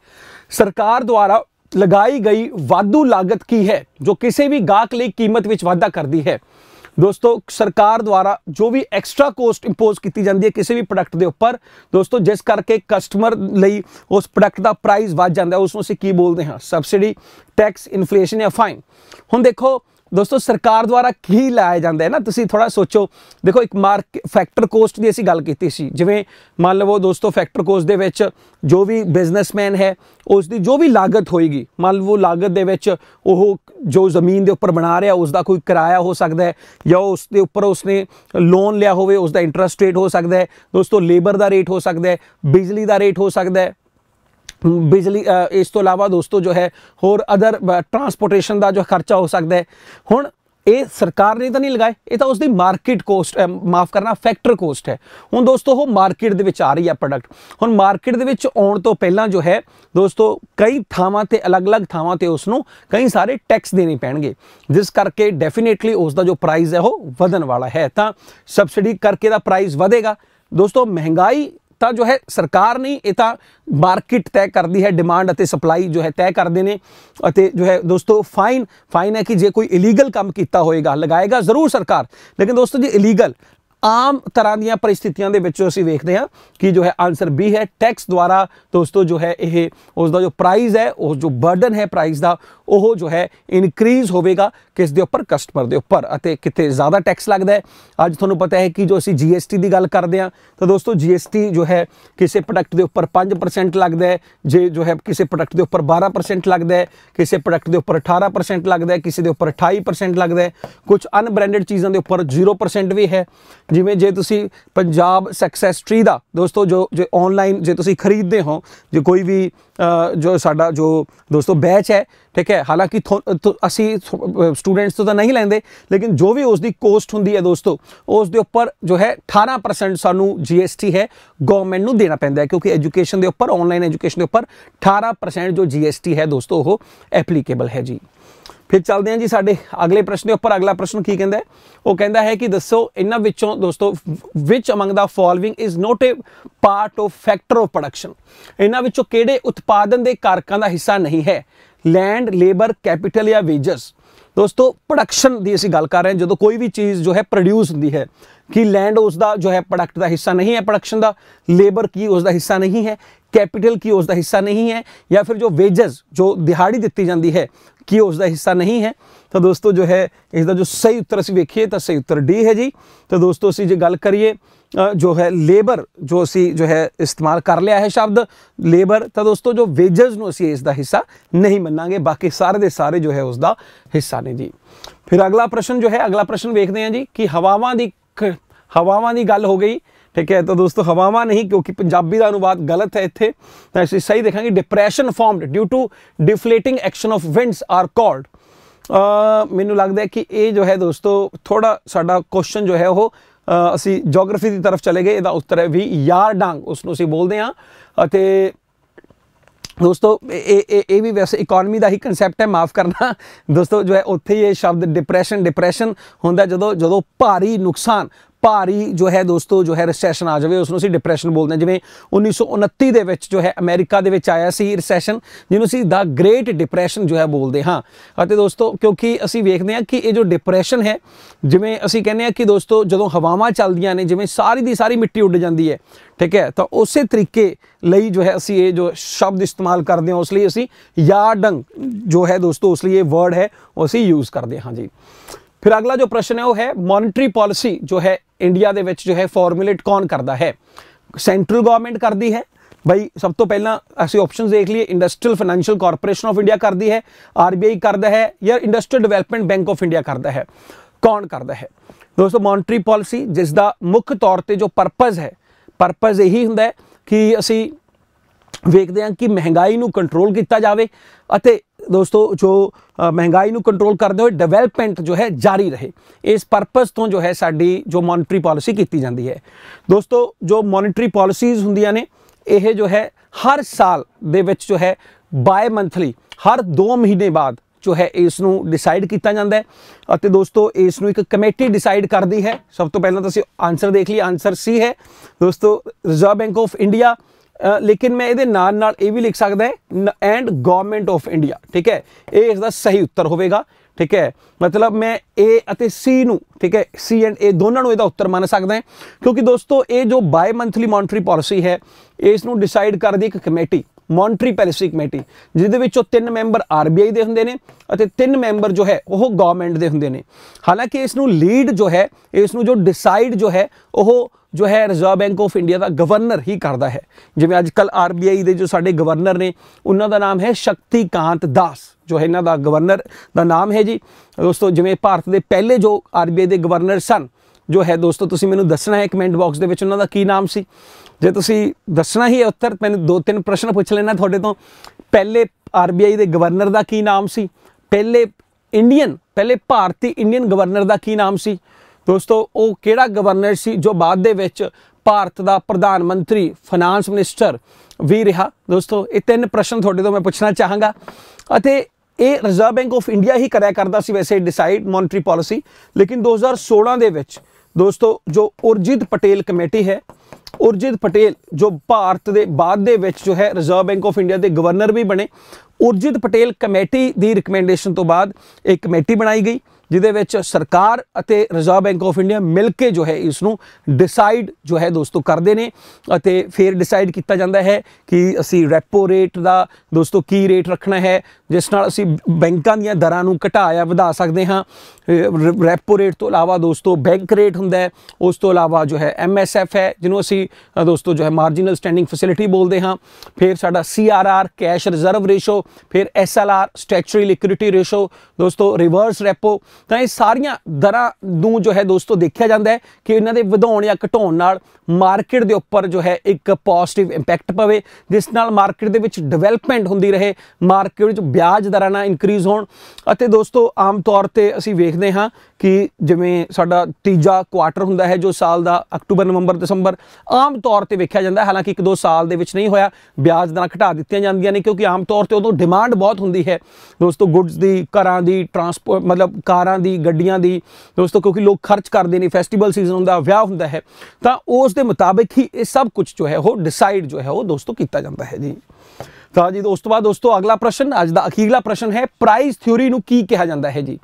S1: ਸਰਕਾਰ ਦੁਆਰਾ ਲਗਾਈ ਗਈ ਵਾਧੂ ਲਾਗਤ ਕੀ ਹੈ ਜੋ ਕਿਸੇ ਵੀ ਗਾਹਕ ਲਈ ਕੀਮਤ ਵਿੱਚ ਵਾਧਾ ਕਰਦੀ ਹੈ ਦੋਸਤੋ ਸਰਕਾਰ ਦੁਆਰਾ ਜੋ ਵੀ ਐਕਸਟਰਾ ਕੋਸਟ ਇੰਪੋਜ਼ ਕੀਤੀ ਜਾਂਦੀ ਹੈ ਕਿਸੇ ਵੀ ਪ੍ਰੋਡਕਟ ਦੇ ਉੱਪਰ ਦੋਸਤੋ ਜਿਸ ਕਰਕੇ ਕਸਟਮਰ ਲਈ ਉਸ ਪ੍ਰੋਡਕਟ ਦਾ ਪ੍ਰਾਈਸ ਵੱਧ ਜਾਂਦਾ ਉਸ ਨੂੰ ਅਸੀਂ ਕੀ ਬੋਲਦੇ ਹਾਂ ਸਬਸਿਡੀ ਟੈਕਸ ਇਨਫਲੇਸ਼ਨ ਜਾਂ ਫਾਈਨ ਹੁਣ ਦੇਖੋ ਦੋਸਤੋ ਸਰਕਾਰ ਦੁਆਰਾ ਕੀ ਲਾਇਆ ਜਾਂਦਾ ਹੈ ਨਾ ਤੁਸੀਂ ਥੋੜਾ ਸੋਚੋ ਦੇਖੋ ਇੱਕ ਮਾਰਕ ਫੈਕਟਰ ਕੋਸਟ ਦੀ ਅਸੀਂ ਗੱਲ ਕੀਤੀ ਸੀ ਜਿਵੇਂ ਮੰਨ ਲਵੋ ਦੋਸਤੋ ਫੈਕਟਰ ਕੋਸਟ ਦੇ ਵਿੱਚ ਜੋ ਵੀ ਬਿਜ਼ਨਸਮੈਨ ਹੈ ਉਸ ਦੀ ਜੋ ਵੀ ਲਾਗਤ ਹੋਏਗੀ ਮੰਨ ਲਵੋ ਲਾਗਤ ਦੇ ਵਿੱਚ ਉਹ ਜੋ ਜ਼ਮੀਨ ਦੇ ਉੱਪਰ ਬਣਾ ਰਿਹਾ ਉਸ ਦਾ ਕੋਈ ਕਿਰਾਇਆ ਹੋ ਸਕਦਾ ਹੈ ਜਾਂ ਉਸ ਦੇ ਉੱਪਰ ਉਸਨੇ ਲੋਨ ਲਿਆ ਹੋਵੇ ਉਸ ਦਾ ਇੰਟਰਸਟ ਰੇਟ ਹੋ ਸਕਦਾ ਹੈ ਦੋਸਤੋ ਲੇਬਰ ਦਾ ਰੇਟ ਹੋ ਸਕਦਾ ਹੈ ਬਿਜਲੀ ਦਾ ਰੇਟ ਹੋ ਸਕਦਾ ਹੈ ਬਿਜਲੀ ਇਸ ਤੋਂ ਇਲਾਵਾ ਦੋਸਤੋ ਜੋ ਹੈ ਹੋਰ ਅਦਰ ਟਰਾਂਸਪੋਰਟੇਸ਼ਨ ਦਾ ਜੋ ਖਰਚਾ ਹੋ ਸਕਦਾ ਹੈ ਹੁਣ ਇਹ ਸਰਕਾਰ ਨੇ ਤਾਂ ਨਹੀਂ ਲਗਾਏ ਇਹ ਤਾਂ ਉਸਦੀ ਮਾਰਕੀਟ ਕੋਸਟ ਮਾਫ ਕਰਨਾ ਫੈਕਟਰ ਕੋਸਟ ਹੈ ਹੁਣ ਦੋਸਤੋ ਉਹ ਮਾਰਕੀਟ ਦੇ ਵਿੱਚ ਆ ਰਹੀ ਹੈ ਪ੍ਰੋਡਕਟ ਹੁਣ ਮਾਰਕੀਟ ਦੇ ਵਿੱਚ ਆਉਣ ਤੋਂ ਪਹਿਲਾਂ ਜੋ ਹੈ ਦੋਸਤੋ ਕਈ ਥਾਵਾਂ ਤੇ ਅਲੱਗ-ਅਲੱਗ ਥਾਵਾਂ ਤੇ ਉਸ ਨੂੰ ਕਈ ਸਾਰੇ ਟੈਕਸ ਦੇਣੇ ਪੈਣਗੇ ਜਿਸ ਕਰਕੇ ਡੈਫੀਨੇਟਲੀ ਉਸ ਦਾ ਜੋ ਪ੍ਰਾਈਸ ਹੈ ਉਹ ਵਧਣ ਵਾਲਾ ਹੈ ਤਾਂ ਸਬਸਿਡੀ ਕਰਕੇ ਦਾ ਪ੍ਰਾਈਸ ਵਧੇਗਾ ਦੋਸਤੋ ਮਹਿੰਗਾਈ ਤਾਂ ਜੋ ਹੈ ਸਰਕਾਰ ਨਹੀਂ ਇਹ ਤਾਂ ਮਾਰਕੀਟ ਤੈਅ ਕਰਦੀ ਹੈ ਡਿਮਾਂਡ ਅਤੇ ਸਪਲਾਈ ਜੋ ਹੈ ਤੈਅ ਕਰਦੇ ਨੇ ਅਤੇ ਜੋ ਹੈ ਦੋਸਤੋ ਫਾਈਨ ਫਾਈਨ ਹੈ ਕਿ ਜੇ ਕੋਈ ਇਲੀਗਲ ਕੰਮ ਕੀਤਾ ਹੋਏਗਾ ਲਗਾਏਗਾ ਜ਼ਰੂਰ ਸਰਕਾਰ ਲੇਕਿਨ ਦੋਸਤੋ ਜੀ ਇਲੀਗਲ ਆਮ ਤਰ੍ਹਾਂ ਦੀਆਂ ਪਰਿਸਥਿਤੀਆਂ ਦੇ ਵਿੱਚ ਅਸੀਂ ਵੇਖਦੇ ਹਾਂ ਕਿ ਜੋ ਹੈ ਆਨਸਰ B ਹੈ ਟੈਕਸ ਦੁਆਰਾ ਦੋਸਤੋ ਜੋ ਹੈ ਇਹ ਉਸ ਦਾ ਜੋ ਪ੍ਰਾਈਸ ਹੈ ਉਹ ਜੋ ਬਰਡਨ ਹੈ ਪ੍ਰਾਈਸ ਦਾ ਉਹ ਜੋ ਹੈ ਇਨਕਰੀਜ਼ ਹੋਵੇਗਾ ਕਿਸ ਦੇ ਉੱਪਰ ਕਸਟਮਰ ਦੇ ਉੱਪਰ ਅਤੇ ਕਿਤੇ ਜ਼ਿਆਦਾ ਟੈਕਸ ਲੱਗਦਾ ਹੈ ਅੱਜ ਤੁਹਾਨੂੰ ਪਤਾ ਹੈ ਕਿ ਜੋ ਅਸੀਂ ਜੀਐਸਟੀ ਦੀ ਗੱਲ ਕਰਦੇ ਆ ਤਾਂ ਦੋਸਤੋ ਜੀਐਸਟੀ ਜੋ ਹੈ ਕਿਸੇ ਪ੍ਰੋਡਕਟ ਦੇ ਉੱਪਰ 5% ਲੱਗਦਾ ਹੈ ਜੇ ਜੋ ਹੈ ਕਿਸੇ ਪ੍ਰੋਡਕਟ ਦੇ ਉੱਪਰ 12% ਲੱਗਦਾ ਹੈ ਕਿਸੇ ਪ੍ਰੋਡਕਟ ਦੇ ਉੱਪਰ 18% ਲੱਗਦਾ ਹੈ ਕਿਸੇ ਦੇ ਉੱਪਰ 28% ਲੱਗਦਾ ਹੈ ਕੁਝ ਅਨਬ੍ਰਾਂਡਡ ਚੀਜ਼ਾਂ ਦੇ ਉੱਪਰ 0% ਵੀ ਹੈ ਜਿਵੇਂ ਜੇ ਤੁਸੀਂ ਪੰਜਾਬ ਸਕਸੈਸ ਟਰੀ ਦਾ ਦੋਸਤੋ ਜੋ ਜੇ ਆਨਲਾਈਨ ਜੇ ਤੁਸੀਂ ਖਰੀਦਦੇ ਹੋ ਜੇ ਕੋਈ ਵੀ ਜੋ ਸਾਡਾ ਜੋ ਦੋਸਤੋ ਬੈਚ ਹੈ ਠੀਕ ਹੈ ਹਾਲਾਂਕਿ ਅਸੀਂ ਸਟੂਡੈਂਟਸ ਤੋਂ ਤਾਂ ਨਹੀਂ ਲੈਂਦੇ ਲੇਕਿਨ ਜੋ ਵੀ ਉਸ ਦੀ ਕੋਸਟ ਹੁੰਦੀ ਹੈ ਦੋਸਤੋ ਉਸ ਦੇ ਉੱਪਰ ਜੋ ਹੈ 18% ਸਾਨੂੰ ਜੀਐਸਟੀ ਹੈ ਗਵਰਨਮੈਂਟ ਨੂੰ ਦੇਣਾ ਪੈਂਦਾ ਹੈ ਕਿਉਂਕਿ ਐਜੂਕੇਸ਼ਨ ਦੇ ਉੱਪਰ ਆਨਲਾਈਨ ਐਜੂਕੇਸ਼ਨ ਦੇ ਉੱਪਰ 18% ਜੋ ਜੀਐਸਟੀ ਹੈ ਦੋਸਤੋ ਉਹ ਐਪਲੀਕੇਬਲ ਹੈ ਜੀ ਫਿਰ ਚੱਲਦੇ ਹਾਂ ਜੀ ਸਾਡੇ ਅਗਲੇ ਪ੍ਰਸ਼ਨ ਦੇ ਉੱਪਰ ਅਗਲਾ ਪ੍ਰਸ਼ਨ ਕੀ ਕਹਿੰਦਾ ਹੈ ਉਹ ਕਹਿੰਦਾ ਹੈ ਕਿ ਦੱਸੋ ਇਹਨਾਂ ਵਿੱਚੋਂ ਦੋਸਤੋ which among the following is not a part of factor of production ਇਹਨਾਂ ਵਿੱਚੋਂ ਕਿਹੜੇ ਉਤਪਾਦਨ ਦੇ ਕਾਰਕਾਂ ਦਾ ਹਿੱਸਾ ਨਹੀਂ ਹੈ लैंड लेबर कैपिटल या वेजस दोस्तों प्रोडक्शन की असं गल कर रहे हैं जो तो कोई भी चीज़ जो है प्रोड्यूस होंगी है कि लैंड उसका जो है प्रोडक्ट का हिस्सा नहीं है प्रोडक्शन का लेबर की उसका हिस्सा नहीं है कैपिटल की उसका हिस्सा नहीं है या फिर जो वेजस जो दिहाड़ी दी जाती है कि उसका हिस्सा नहीं है तो दोस्तों जो है इसका जो सही उत्तर अभी वेखिए तो सही उत्तर डी है जी तो दोस्तों असं जो गल करिए ਜੋ ਹੈ ਲੇਬਰ ਜੋ ਅਸੀਂ ਜੋ ਹੈ ਇਸਤੇਮਾਲ ਕਰ ਲਿਆ ਹੈ ਸ਼ਬਦ ਲੇਬਰ ਤਾਂ ਦੋਸਤੋ ਜੋ ਵੇਜਸ ਨੂੰ ਅਸੀਂ ਇਸ ਦਾ ਹਿੱਸਾ ਨਹੀਂ ਮੰਨਾਂਗੇ ਬਾਕੀ ਸਾਰੇ ਦੇ ਸਾਰੇ ਜੋ ਹੈ ਉਸ ਦਾ ਹਿੱਸਾ ਨੇ ਜੀ ਫਿਰ ਅਗਲਾ ਪ੍ਰਸ਼ਨ ਜੋ ਹੈ ਅਗਲਾ ਪ੍ਰਸ਼ਨ ਵੇਖਦੇ ਹਾਂ ਜੀ ਕਿ ਹਵਾਵਾਂ ਦੀ ਹਵਾਵਾਂ ਦੀ ਗੱਲ ਹੋ ਗਈ ਠੀਕ ਹੈ ਤਾਂ ਦੋਸਤੋ ਹਵਾਵਾਂ ਨਹੀਂ ਕਿਉਂਕਿ ਪੰਜਾਬੀ ਦਾ ਅਨੁਵਾਦ ਗਲਤ ਹੈ ਇੱਥੇ ਤਾਂ ਅਸੀਂ ਸਹੀ ਦੇਖਾਂਗੇ depression formed due to deflating action of winds are called ਮੈਨੂੰ ਲੱਗਦਾ ਹੈ ਕਿ ਇਹ ਜੋ ਹੈ ਦੋਸਤੋ ਥੋੜਾ ਸਾਡਾ ਕੁਐਸਚਨ ਜੋ ਹੈ ਉਹ ਅਸੀਂ ਜੀਓਗ੍ਰਾਫੀ ਦੀ ਤਰਫ ਚਲੇ ਗਏ ਇਹਦਾ ਉੱਤਰ ਹੈ ਵੀ ਯਾਰਡਾਂਗ ਉਸ ਨੂੰ ਅਸੀਂ ਬੋਲਦੇ ਹਾਂ ਅਤੇ ਦੋਸਤੋ ਇਹ ਇਹ ਵੀ ਵੈਸੇ ਇਕਨੋਮੀ ਦਾ ਹੀ ਕਨਸੈਪਟ ਹੈ ਮਾਫ ਕਰਨਾ ਦੋਸਤੋ ਜੋ ਹੈ ਉੱਥੇ ਹੀ ਇਹ ਸ਼ਬਦ ਡਿਪਰੈਸ਼ਨ ਡਿਪਰੈਸ਼ਨ ਹੁੰਦਾ ਜਦੋਂ ਜਦੋਂ ਭਾਰੀ ਨੁਕਸਾਨ ਭਾਰੀ ਜੋ ਹੈ ਦੋਸਤੋ ਜੋ ਹੈ ਰੈਸੈਸ਼ਨ ਆ ਜਾਵੇ ਉਸ ਨੂੰ ਅਸੀਂ ਡਿਪਰੈਸ਼ਨ ਬੋਲਦੇ ਹਾਂ ਜਿਵੇਂ 1929 ਦੇ ਵਿੱਚ ਜੋ ਹੈ ਅਮਰੀਕਾ ਦੇ ਵਿੱਚ ਆਇਆ ਸੀ ਰੈਸੈਸ਼ਨ ਜਿਹਨੂੰ ਅਸੀਂ ਦਾ ਗ੍ਰੇਟ ਡਿਪਰੈਸ਼ਨ ਜੋ ਹੈ ਬੋਲਦੇ ਹਾਂ ਅਤੇ ਦੋਸਤੋ ਕਿਉਂਕਿ ਅਸੀਂ ਵੇਖਦੇ ਹਾਂ ਕਿ ਇਹ ਜੋ ਡਿਪਰੈਸ਼ਨ ਹੈ ਜਿਵੇਂ ਅਸੀਂ ਕਹਿੰਦੇ ਹਾਂ ਕਿ ਦੋਸਤੋ ਜਦੋਂ ਹਵਾਵਾਂ ਚੱਲਦੀਆਂ ਨੇ ਜਿਵੇਂ ਸਾਰੀ ਦੀ ਸਾਰੀ ਮਿੱਟੀ ਉੱਡ ਜਾਂਦੀ ਹੈ ਠੀਕ ਹੈ ਤਾਂ ਉਸੇ ਤਰੀਕੇ ਲਈ ਜੋ ਹੈ ਅਸੀਂ ਇਹ ਜੋ ਸ਼ਬਦ ਇਸਤੇਮਾਲ ਕਰਦੇ ਹਾਂ ਉਸ ਲਈ ਅਸੀਂ ਯਾਰਡੰਗ ਜੋ ਹੈ ਦੋਸਤੋ ਉਸ ਲਈ ਇਹ ਵਰਡ ਹੈ ਉਹ ਅਸੀਂ ਯੂਜ਼ ਕਰਦੇ ਹਾਂ ਜੀ ਫਿਰ ਅਗਲਾ ਜੋ ਪ੍ਰਸ਼ਨ ਹੈ ਉਹ ਹੈ ਮੋਨਟਰੀ ਪਾਲਿਸੀ ਜੋ ਹੈ ਇੰਡੀਆ ਦੇ ਵਿੱਚ ਜੋ ਹੈ ਫਾਰਮੂਲੇਟ ਕੌਣ ਕਰਦਾ ਹੈ ਸੈਂਟਰਲ ਗਵਰਨਮੈਂਟ ਕਰਦੀ ਹੈ ਭਾਈ ਸਭ ਤੋਂ ਪਹਿਲਾਂ ਅਸੀਂ ਆਪਸ਼ਨਸ ਦੇਖ ਲਈਏ Industrial Financial Corporation of India ਕਰਦੀ ਹੈ ਆਰਬੀਆਈ ਕਰਦਾ ਹੈ ਜਾਂ Industrial Development Bank of India ਕਰਦਾ ਹੈ ਕੌਣ ਕਰਦਾ ਹੈ ਦੋਸਤੋ ਮੋਨਟਰੀ ਪਾਲਿਸੀ ਜਿਸ ਦਾ ਮੁੱਖ ਤੌਰ ਤੇ ਜੋ ਪਰਪਸ ਹੈ ਪਰਪਸ ਇਹੀ ਹੁੰਦਾ ਹੈ ਕਿ ਅਸੀਂ ਵੇਖਦੇ ਹਾਂ ਕਿ ਮਹਿੰਗਾਈ ਨੂੰ ਕੰਟਰੋਲ ਕੀਤਾ ਜਾਵੇ ਅਤੇ ਦੋਸਤੋ ਜੋ ਮਹਿੰਗਾਈ ਨੂੰ ਕੰਟਰੋਲ ਕਰਦੇ ਹੋਏ ਡਿਵੈਲਪਮੈਂਟ ਜੋ ਹੈ ਜਾਰੀ ਰਹੇ ਇਸ ਪਰਪਸ ਤੋਂ ਜੋ ਹੈ ਸਾਡੀ ਜੋ ਮੋਨਿਟਰੀ ਪਾਲਿਸੀ ਕੀਤੀ ਜਾਂਦੀ ਹੈ ਦੋਸਤੋ ਜੋ ਮੋਨਿਟਰੀ ਪਾਲਿਸੀਜ਼ ਹੁੰਦੀਆਂ ਨੇ ਇਹ ਜੋ ਹੈ ਹਰ ਸਾਲ ਦੇ ਵਿੱਚ ਜੋ ਹੈ ਬਾਏ ਮੰਥਲੀ ਹਰ 2 ਮਹੀਨੇ ਬਾਅਦ ਜੋ ਹੈ ਇਸ ਨੂੰ ਡਿਸਾਈਡ ਕੀਤਾ ਜਾਂਦਾ ਹੈ ਅਤੇ ਦੋਸਤੋ ਇਸ ਨੂੰ ਇੱਕ ਕਮੇਟੀ ਡਿਸਾਈਡ ਕਰਦੀ ਹੈ ਸਭ ਤੋਂ ਪਹਿਲਾਂ ਤਾਂ ਅਸੀਂ ਆਨਸਰ ਦੇਖ ਲਈ ਆਨਸਰ ਸੀ ਹੈ ਦੋਸਤੋ ਰਿਜ਼ਰਵ ਬੈਂਕ ਆਫ ਇੰਡੀਆ ਲੇਕਿਨ ਮੈਂ ਇਹਦੇ ਨਾਲ ਨਾਲ ਇਹ ਵੀ ਲਿਖ ਸਕਦਾ ਐਂਡ ਗਵਰਨਮੈਂਟ ਆਫ ਇੰਡੀਆ ਠੀਕ ਹੈ ਇਹ ਇਸ ਦਾ ਸਹੀ ਉੱਤਰ ਹੋਵੇਗਾ ਠੀਕ ਹੈ ਮਤਲਬ ਮੈਂ A ਅਤੇ C ਨੂੰ ਠੀਕ ਹੈ C ਐਂਡ A ਦੋਨਾਂ ਨੂੰ ਇਹਦਾ ਉੱਤਰ ਮੰਨ ਸਕਦਾ ਹਾਂ ਕਿਉਂਕਿ ਦੋਸਤੋ ਇਹ ਜੋ ਬਾਈ ਮੰਥਲੀ ਮੋਨਟਰੀ ਪਾਲਿਸੀ ਹੈ ਇਸ ਨੂੰ ਡਿਸਾਈਡ ਕਰਦੀ ਇੱਕ ਕਮੇਟੀ ਮੋਨਟਰੀ ਪਾਲਿਸੀ ਕਮੇਟੀ ਜਿਹਦੇ ਵਿੱਚੋਂ ਤਿੰਨ ਮੈਂਬਰ RBI ਦੇ ਹੁੰਦੇ ਨੇ ਅਤੇ ਤਿੰਨ ਮੈਂਬਰ ਜੋ ਹੈ ਉਹ ਗਵਰਨਮੈਂਟ ਦੇ ਹੁੰਦੇ ਨੇ ਹਾਲਾਂਕਿ ਇਸ ਨੂੰ ਲੀਡ ਜੋ ਹੈ ਇਸ ਨੂੰ ਜੋ ਡਿਸਾਈਡ ਜੋ ਹੈ ਉਹ ਜੋ ਹੈ ਰਿਜ਼ਰਵ ਬੈਂਕ ਆਫ ਇੰਡੀਆ ਦਾ ਗਵਰਨਰ ਹੀ ਕਰਦਾ ਹੈ ਜਿਵੇਂ ਅੱਜ ਕੱਲ ਆਰਬੀਆਈ ਦੇ ਜੋ ਸਾਡੇ ਗਵਰਨਰ ਨੇ ਉਹਨਾਂ ਦਾ ਨਾਮ ਹੈ ਸ਼ਕਤੀਕਾਂਤ ਦਾਸ ਜੋ ਹੈ ਇਹਨਾਂ ਦਾ ਗਵਰਨਰ ਦਾ ਨਾਮ ਹੈ ਜੀ ਦੋਸਤੋ ਜਿਵੇਂ ਭਾਰਤ ਦੇ ਪਹਿਲੇ ਜੋ ਆਰਬੀਆਈ ਦੇ ਗਵਰਨਰ ਸਨ ਜੋ ਹੈ ਦੋਸਤੋ ਤੁਸੀਂ ਮੈਨੂੰ ਦੱਸਣਾ ਹੈ ਕਮੈਂਟ ਬਾਕਸ ਦੇ ਵਿੱਚ ਉਹਨਾਂ ਦਾ ਕੀ ਨਾਮ ਸੀ ਜੇ ਤੁਸੀਂ ਦੱਸਣਾ ਹੀ ਹੈ ਉੱਤਰ ਮੈਨੂੰ ਦੋ ਤਿੰਨ ਪ੍ਰਸ਼ਨ ਪੁੱਛ ਲੈਣਾ ਤੁਹਾਡੇ ਤੋਂ ਪਹਿਲੇ ਆਰਬੀਆਈ ਦੇ ਗਵਰਨਰ ਦਾ ਕੀ ਨਾਮ ਸੀ ਪਹਿਲੇ ਇੰਡੀਅਨ ਪਹਿਲੇ ਭਾਰਤੀ ਇੰਡੀਅਨ ਗਵਰਨਰ ਦਾ ਕੀ ਨਾਮ ਸੀ ਦੋਸਤੋ ਉਹ ਕਿਹੜਾ ਗਵਰਨਰ ਸੀ ਜੋ ਬਾਅਦ ਦੇ ਵਿੱਚ ਭਾਰਤ ਦਾ ਪ੍ਰਧਾਨ ਮੰਤਰੀ ਫਾਈਨਾਂਸ ਮਿਨਿਸਟਰ ਵੀ ਰਿਹਾ ਦੋਸਤੋ ਇਹ ਤਿੰਨ ਪ੍ਰਸ਼ਨ ਤੁਹਾਡੇ ਤੋਂ ਮੈਂ ਪੁੱਛਣਾ ਚਾਹਾਂਗਾ ਅਤੇ ਇਹ ਰਿਜ਼ਰਵ ਬੈਂਕ ਆਫ ਇੰਡੀਆ ਹੀ ਕਰਿਆ ਕਰਦਾ ਸੀ ਵੈਸੇ ਡਿਸਾਈਡ ਮੋਨਟਰੀ ਪਾਲਿਸੀ ਲੇਕਿਨ 2016 ਦੇ ਵਿੱਚ ਦੋਸਤੋ ਜੋ ਉਰਜੀਤ ਪਟੇਲ ਕਮੇਟੀ ਹੈ ਉਰਜੀਤ ਪਟੇਲ ਜੋ ਭਾਰਤ ਦੇ ਬਾਅਦ ਦੇ ਵਿੱਚ ਜੋ ਹੈ ਰਿਜ਼ਰਵ ਬੈਂਕ ਆਫ ਇੰਡੀਆ ਦੇ ਗਵਰਨਰ ਵੀ ਬਣੇ ਉਰਜੀਤ ਪਟੇਲ ਕਮੇਟੀ ਦੀ ਰეკਮੈਂਡੇਸ਼ਨ ਤੋਂ ਬਾਅਦ ਇੱਕ ਕਮੇਟੀ ਬਣਾਈ ਗਈ ਜਿਹਦੇ ਵਿੱਚ ਸਰਕਾਰ ਅਤੇ ਰਿਜ਼ਰਵ ਬੈਂਕ ਆਫ ਇੰਡੀਆ ਮਿਲ ਕੇ ਜੋ ਹੈ ਇਸ ਨੂੰ ਡਿਸਾਈਡ ਜੋ ਹੈ ਦੋਸਤੋ ਕਰਦੇ ਨੇ ਅਤੇ ਫਿਰ ਡਿਸਾਈਡ ਕੀਤਾ ਜਾਂਦਾ ਹੈ ਕਿ ਅਸੀਂ ਰੈਪੋ ਰੇਟ ਦਾ ਦੋਸਤੋ ਕੀ ਰੇਟ ਰੱਖਣਾ ਹੈ ਜਿਸ ਨਾਲ ਅਸੀਂ ਬੈਂਕਾਂ ਦੀਆਂ ਦਰਾਂ ਨੂੰ ਘਟਾ ਜਾਂ ਵਧਾ ਸਕਦੇ ਹਾਂ ਰੈਪੋ ਰੇਟ ਤੋਂ ਇਲਾਵਾ ਦੋਸਤੋ ਬੈਂਕ ਰੇਟ ਹੁੰਦਾ ਹੈ ਉਸ ਤੋਂ ਇਲਾਵਾ ਜੋ ਹੈ ਐਮਐਸਐਫ ਹੈ ਜਿਹਨੂੰ ਅਸੀਂ ਦੋਸਤੋ ਜੋ ਹੈ ਮਾਰਜੀਨਲ ਸਟੈਂਡਿੰਗ ਫੈਸਿਲਿਟੀ ਬੋਲਦੇ ਹਾਂ ਫਿਰ ਸਾਡਾ ਸੀਆਰਆਰ ਕੈਸ਼ ਰਿਜ਼ਰਵ ਰੇਸ਼ੋ ਫਿਰ ਐਸਐਲਆਰ ਸਟੈਚੂਰੀ ਲਿਕਵਿਡਿਟੀ ਰੇਸ਼ੋ ਦੋਸਤੋ ਰਿਵਰਸ ਰੈਪੋ ਤਾਂ ਇਹ ਸਾਰੀਆਂ ਦਰਾਂ ਨੂੰ ਜੋ ਹੈ ਦੋਸਤੋ ਦੇਖਿਆ ਜਾਂਦਾ ਹੈ ਕਿ ਇਹਨਾਂ ਦੇ ਵਧਾਉਣ ਜਾਂ ਘਟਾਉਣ ਨਾਲ ਮਾਰਕੀਟ ਦੇ ਉੱਪਰ ਜੋ ਹੈ ਇੱਕ ਪੋਜ਼ਿਟਿਵ ਇੰਪੈਕਟ ਪਵੇ ਜਿਸ ਨਾਲ ਮਾਰਕੀਟ ਦੇ ਵਿੱਚ ਡਿਵੈਲਪਮੈਂਟ ਹੁੰਦੀ ਰਹੇ ਮਾਰਕੀਟ ਵਿੱਚ ਵਿਆਜ ਦਰਾਂ ਨਾ ਇਨਕਰੀਜ਼ ਹੋਣ ਅਤੇ ਦੋਸਤੋ ਆਮ ਤੌਰ ਤੇ ਅਸੀਂ ਵੇਖਦੇ ਹਾਂ ਕਿ ਜਿਵੇਂ ਸਾਡਾ ਤੀਜਾ ਕੁਆਟਰ ਹੁੰਦਾ ਹੈ ਜੋ ਸਾਲ ਦਾ ਅਕਤੂਬਰ ਨਵੰਬਰ ਦਸੰਬਰ ਆਮ ਤੌਰ ਤੇ ਵੇਖਿਆ ਜਾਂਦਾ ਹਾਲਾਂਕਿ ਇੱਕ ਦੋ ਸਾਲ ਦੇ ਵਿੱਚ ਨਹੀਂ ਹੋਇਆ ਵਿਆਜ ਦਰਾਂ ਘਟਾ ਦਿੱਤੀਆਂ ਜਾਂਦੀਆਂ ਨੇ ਕਿਉਂਕਿ ਆਮ ਤੌਰ ਤੇ ਉਦੋਂ ਡਿਮਾਂਡ ਬਹੁਤ ਹੁੰਦੀ ਹੈ ਦੋਸਤੋ ਗੁੱਡਸ ਦੀ ਘਰਾਂ ਦੀ ਟਰਾਂਸਪੋਰਟ ਮਤਲਬ ਕਾਰ ਕਾਰਾਂ ਦੀ ਗੱਡੀਆਂ ਦੀ ਦੋਸਤੋ ਕਿਉਂਕਿ ਲੋਕ ਖਰਚ ਕਰਦੇ ਨੇ ਫੈਸਟੀਵਲ ਸੀਜ਼ਨ ਹੁੰਦਾ ਵਿਆਹ ਹੁੰਦਾ ਹੈ ਤਾਂ ਉਸ ਦੇ ਮੁਤਾਬਕ ਹੀ ਇਹ ਸਭ ਕੁਝ ਜੋ ਹੈ ਉਹ ਡਿਸਾਈਡ ਜੋ ਹੈ ਉਹ ਦੋਸਤੋ ਕੀਤਾ ਜਾਂਦਾ ਹੈ ਜੀ ਤਾਂ ਜੀ ਦੋਸਤੋ ਦੋਸਤੋ ਅਗਲਾ ਪ੍ਰਸ਼ਨ ਅੱਜ ਦਾ ਅਖੀਰਲਾ ਪ੍ਰਸ਼ਨ ਹੈ ਪ੍ਰਾਈਸ ਥਿਉਰੀ ਨੂੰ ਕੀ ਕਿਹਾ ਜਾਂਦਾ ਹੈ ਜੀ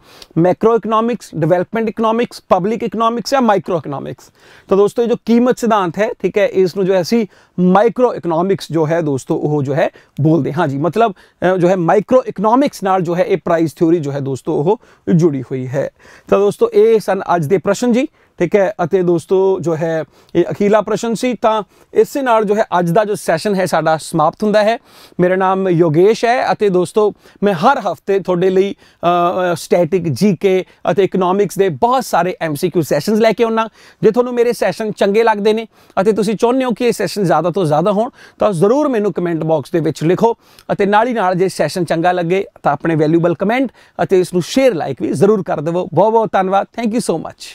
S1: macro economics development economics public economics ਜਾਂ ਮਾਈਕਰੋ ਇਕਨੋਮਿਕਸ ਤਾਂ ਦੋਸਤੋ ਇਹ ਜੋ ਕੀਮਤ ਸਿਧਾਂਤ ਹੈ ਠੀਕ ਹੈ ਇਸ ਨੂੰ ਜੋ ਅਸੀਂ ਮਾਈਕਰੋ ਇਕਨੋਮਿਕਸ ਜੋ ਹੈ ਦੋਸਤੋ ਉਹ ਜੋ ਹੈ ਬੋਲਦੇ ਹਾਂ ਜੀ ਮਤਲਬ ਜੋ ਹੈ ਮਾਈਕਰੋ ਇਕਨੋਮਿਕਸ ਨਾਲ ਜੋ ਹੈ ਇਹ ਪ੍ਰਾਈਸ ਥਿਉਰੀ ਜੋ ਹੈ ਦੋਸਤੋ ਉਹ ਜੁੜੀ ਹੋਈ ਹੈ ਤਾਂ ਦੋਸਤੋ ਇਹ ਸਨ ਅੱਜ ਦੇ ਪ੍ਰਸ਼ਨ ਜੀ ਠੀਕ ਹੈ ਅਤੇ ਦੋਸਤੋ ਜੋ ਹੈ ਇਹ ਅਖੀਲਾ ਪ੍ਰਸ਼ਨ ਸੀ ਤਾਂ ਇਸੇ ਨਾਲ ਜੋ ਹੈ ਅੱਜ ਦਾ ਜੋ ਸੈਸ਼ਨ ਹੈ ਸਾਡਾ ਸਮਾਪਤ ਹੁੰਦਾ ਹੈ ਮੇਰਾ ਨਾਮ ਯੋਗੇਸ਼ ਹੈ ਅਤੇ ਦੋਸਤੋ ਮੈਂ ਹਰ ਹਫਤੇ ਤੁਹਾਡੇ ਲਈ ਸਟੈਟਿਕ ਜੀਕੇ ਅਤੇ ਇਕਨੋਮਿਕਸ ਦੇ ਬਹੁਤ ਸਾਰੇ ਐਮਸੀਕਿਊ ਸੈਸ਼ਨਸ ਲੈ ਕੇ ਆਉਣਾ ਜੇ ਤੁਹਾਨੂੰ ਮੇਰੇ ਸੈਸ਼ਨ ਚੰਗੇ ਲੱਗਦੇ ਨੇ ਅਤੇ ਤੁਸੀਂ ਚਾਹੁੰਦੇ ਹੋ ਕਿ ਇਹ ਸੈਸ਼ਨ ਜ਼ਿਆਦਾ ਤੋਂ ਜ਼ਿਆਦਾ ਹੋਣ ਤਾਂ ਜ਼ਰੂਰ ਮੈਨੂੰ ਕਮੈਂਟ ਬਾਕਸ ਦੇ ਵਿੱਚ ਲਿਖੋ ਅਤੇ ਨਾਲ ਹੀ ਨਾਲ ਜੇ ਸੈਸ਼ਨ ਚੰਗਾ ਲੱਗੇ ਤਾਂ ਆਪਣੇ ਵੈਲਿਊਬਲ ਕਮੈਂਟ ਅਤੇ ਇਸ ਨੂੰ ਸ਼ੇਅਰ ਲਾਈਕ ਵੀ ਜ਼ਰੂਰ ਕਰ ਦਿਵੋ ਬਹੁਤ ਬਹੁਤ ਧੰਨਵਾਦ ਥੈਂਕ ਯੂ ਸੋ ਮੱਚ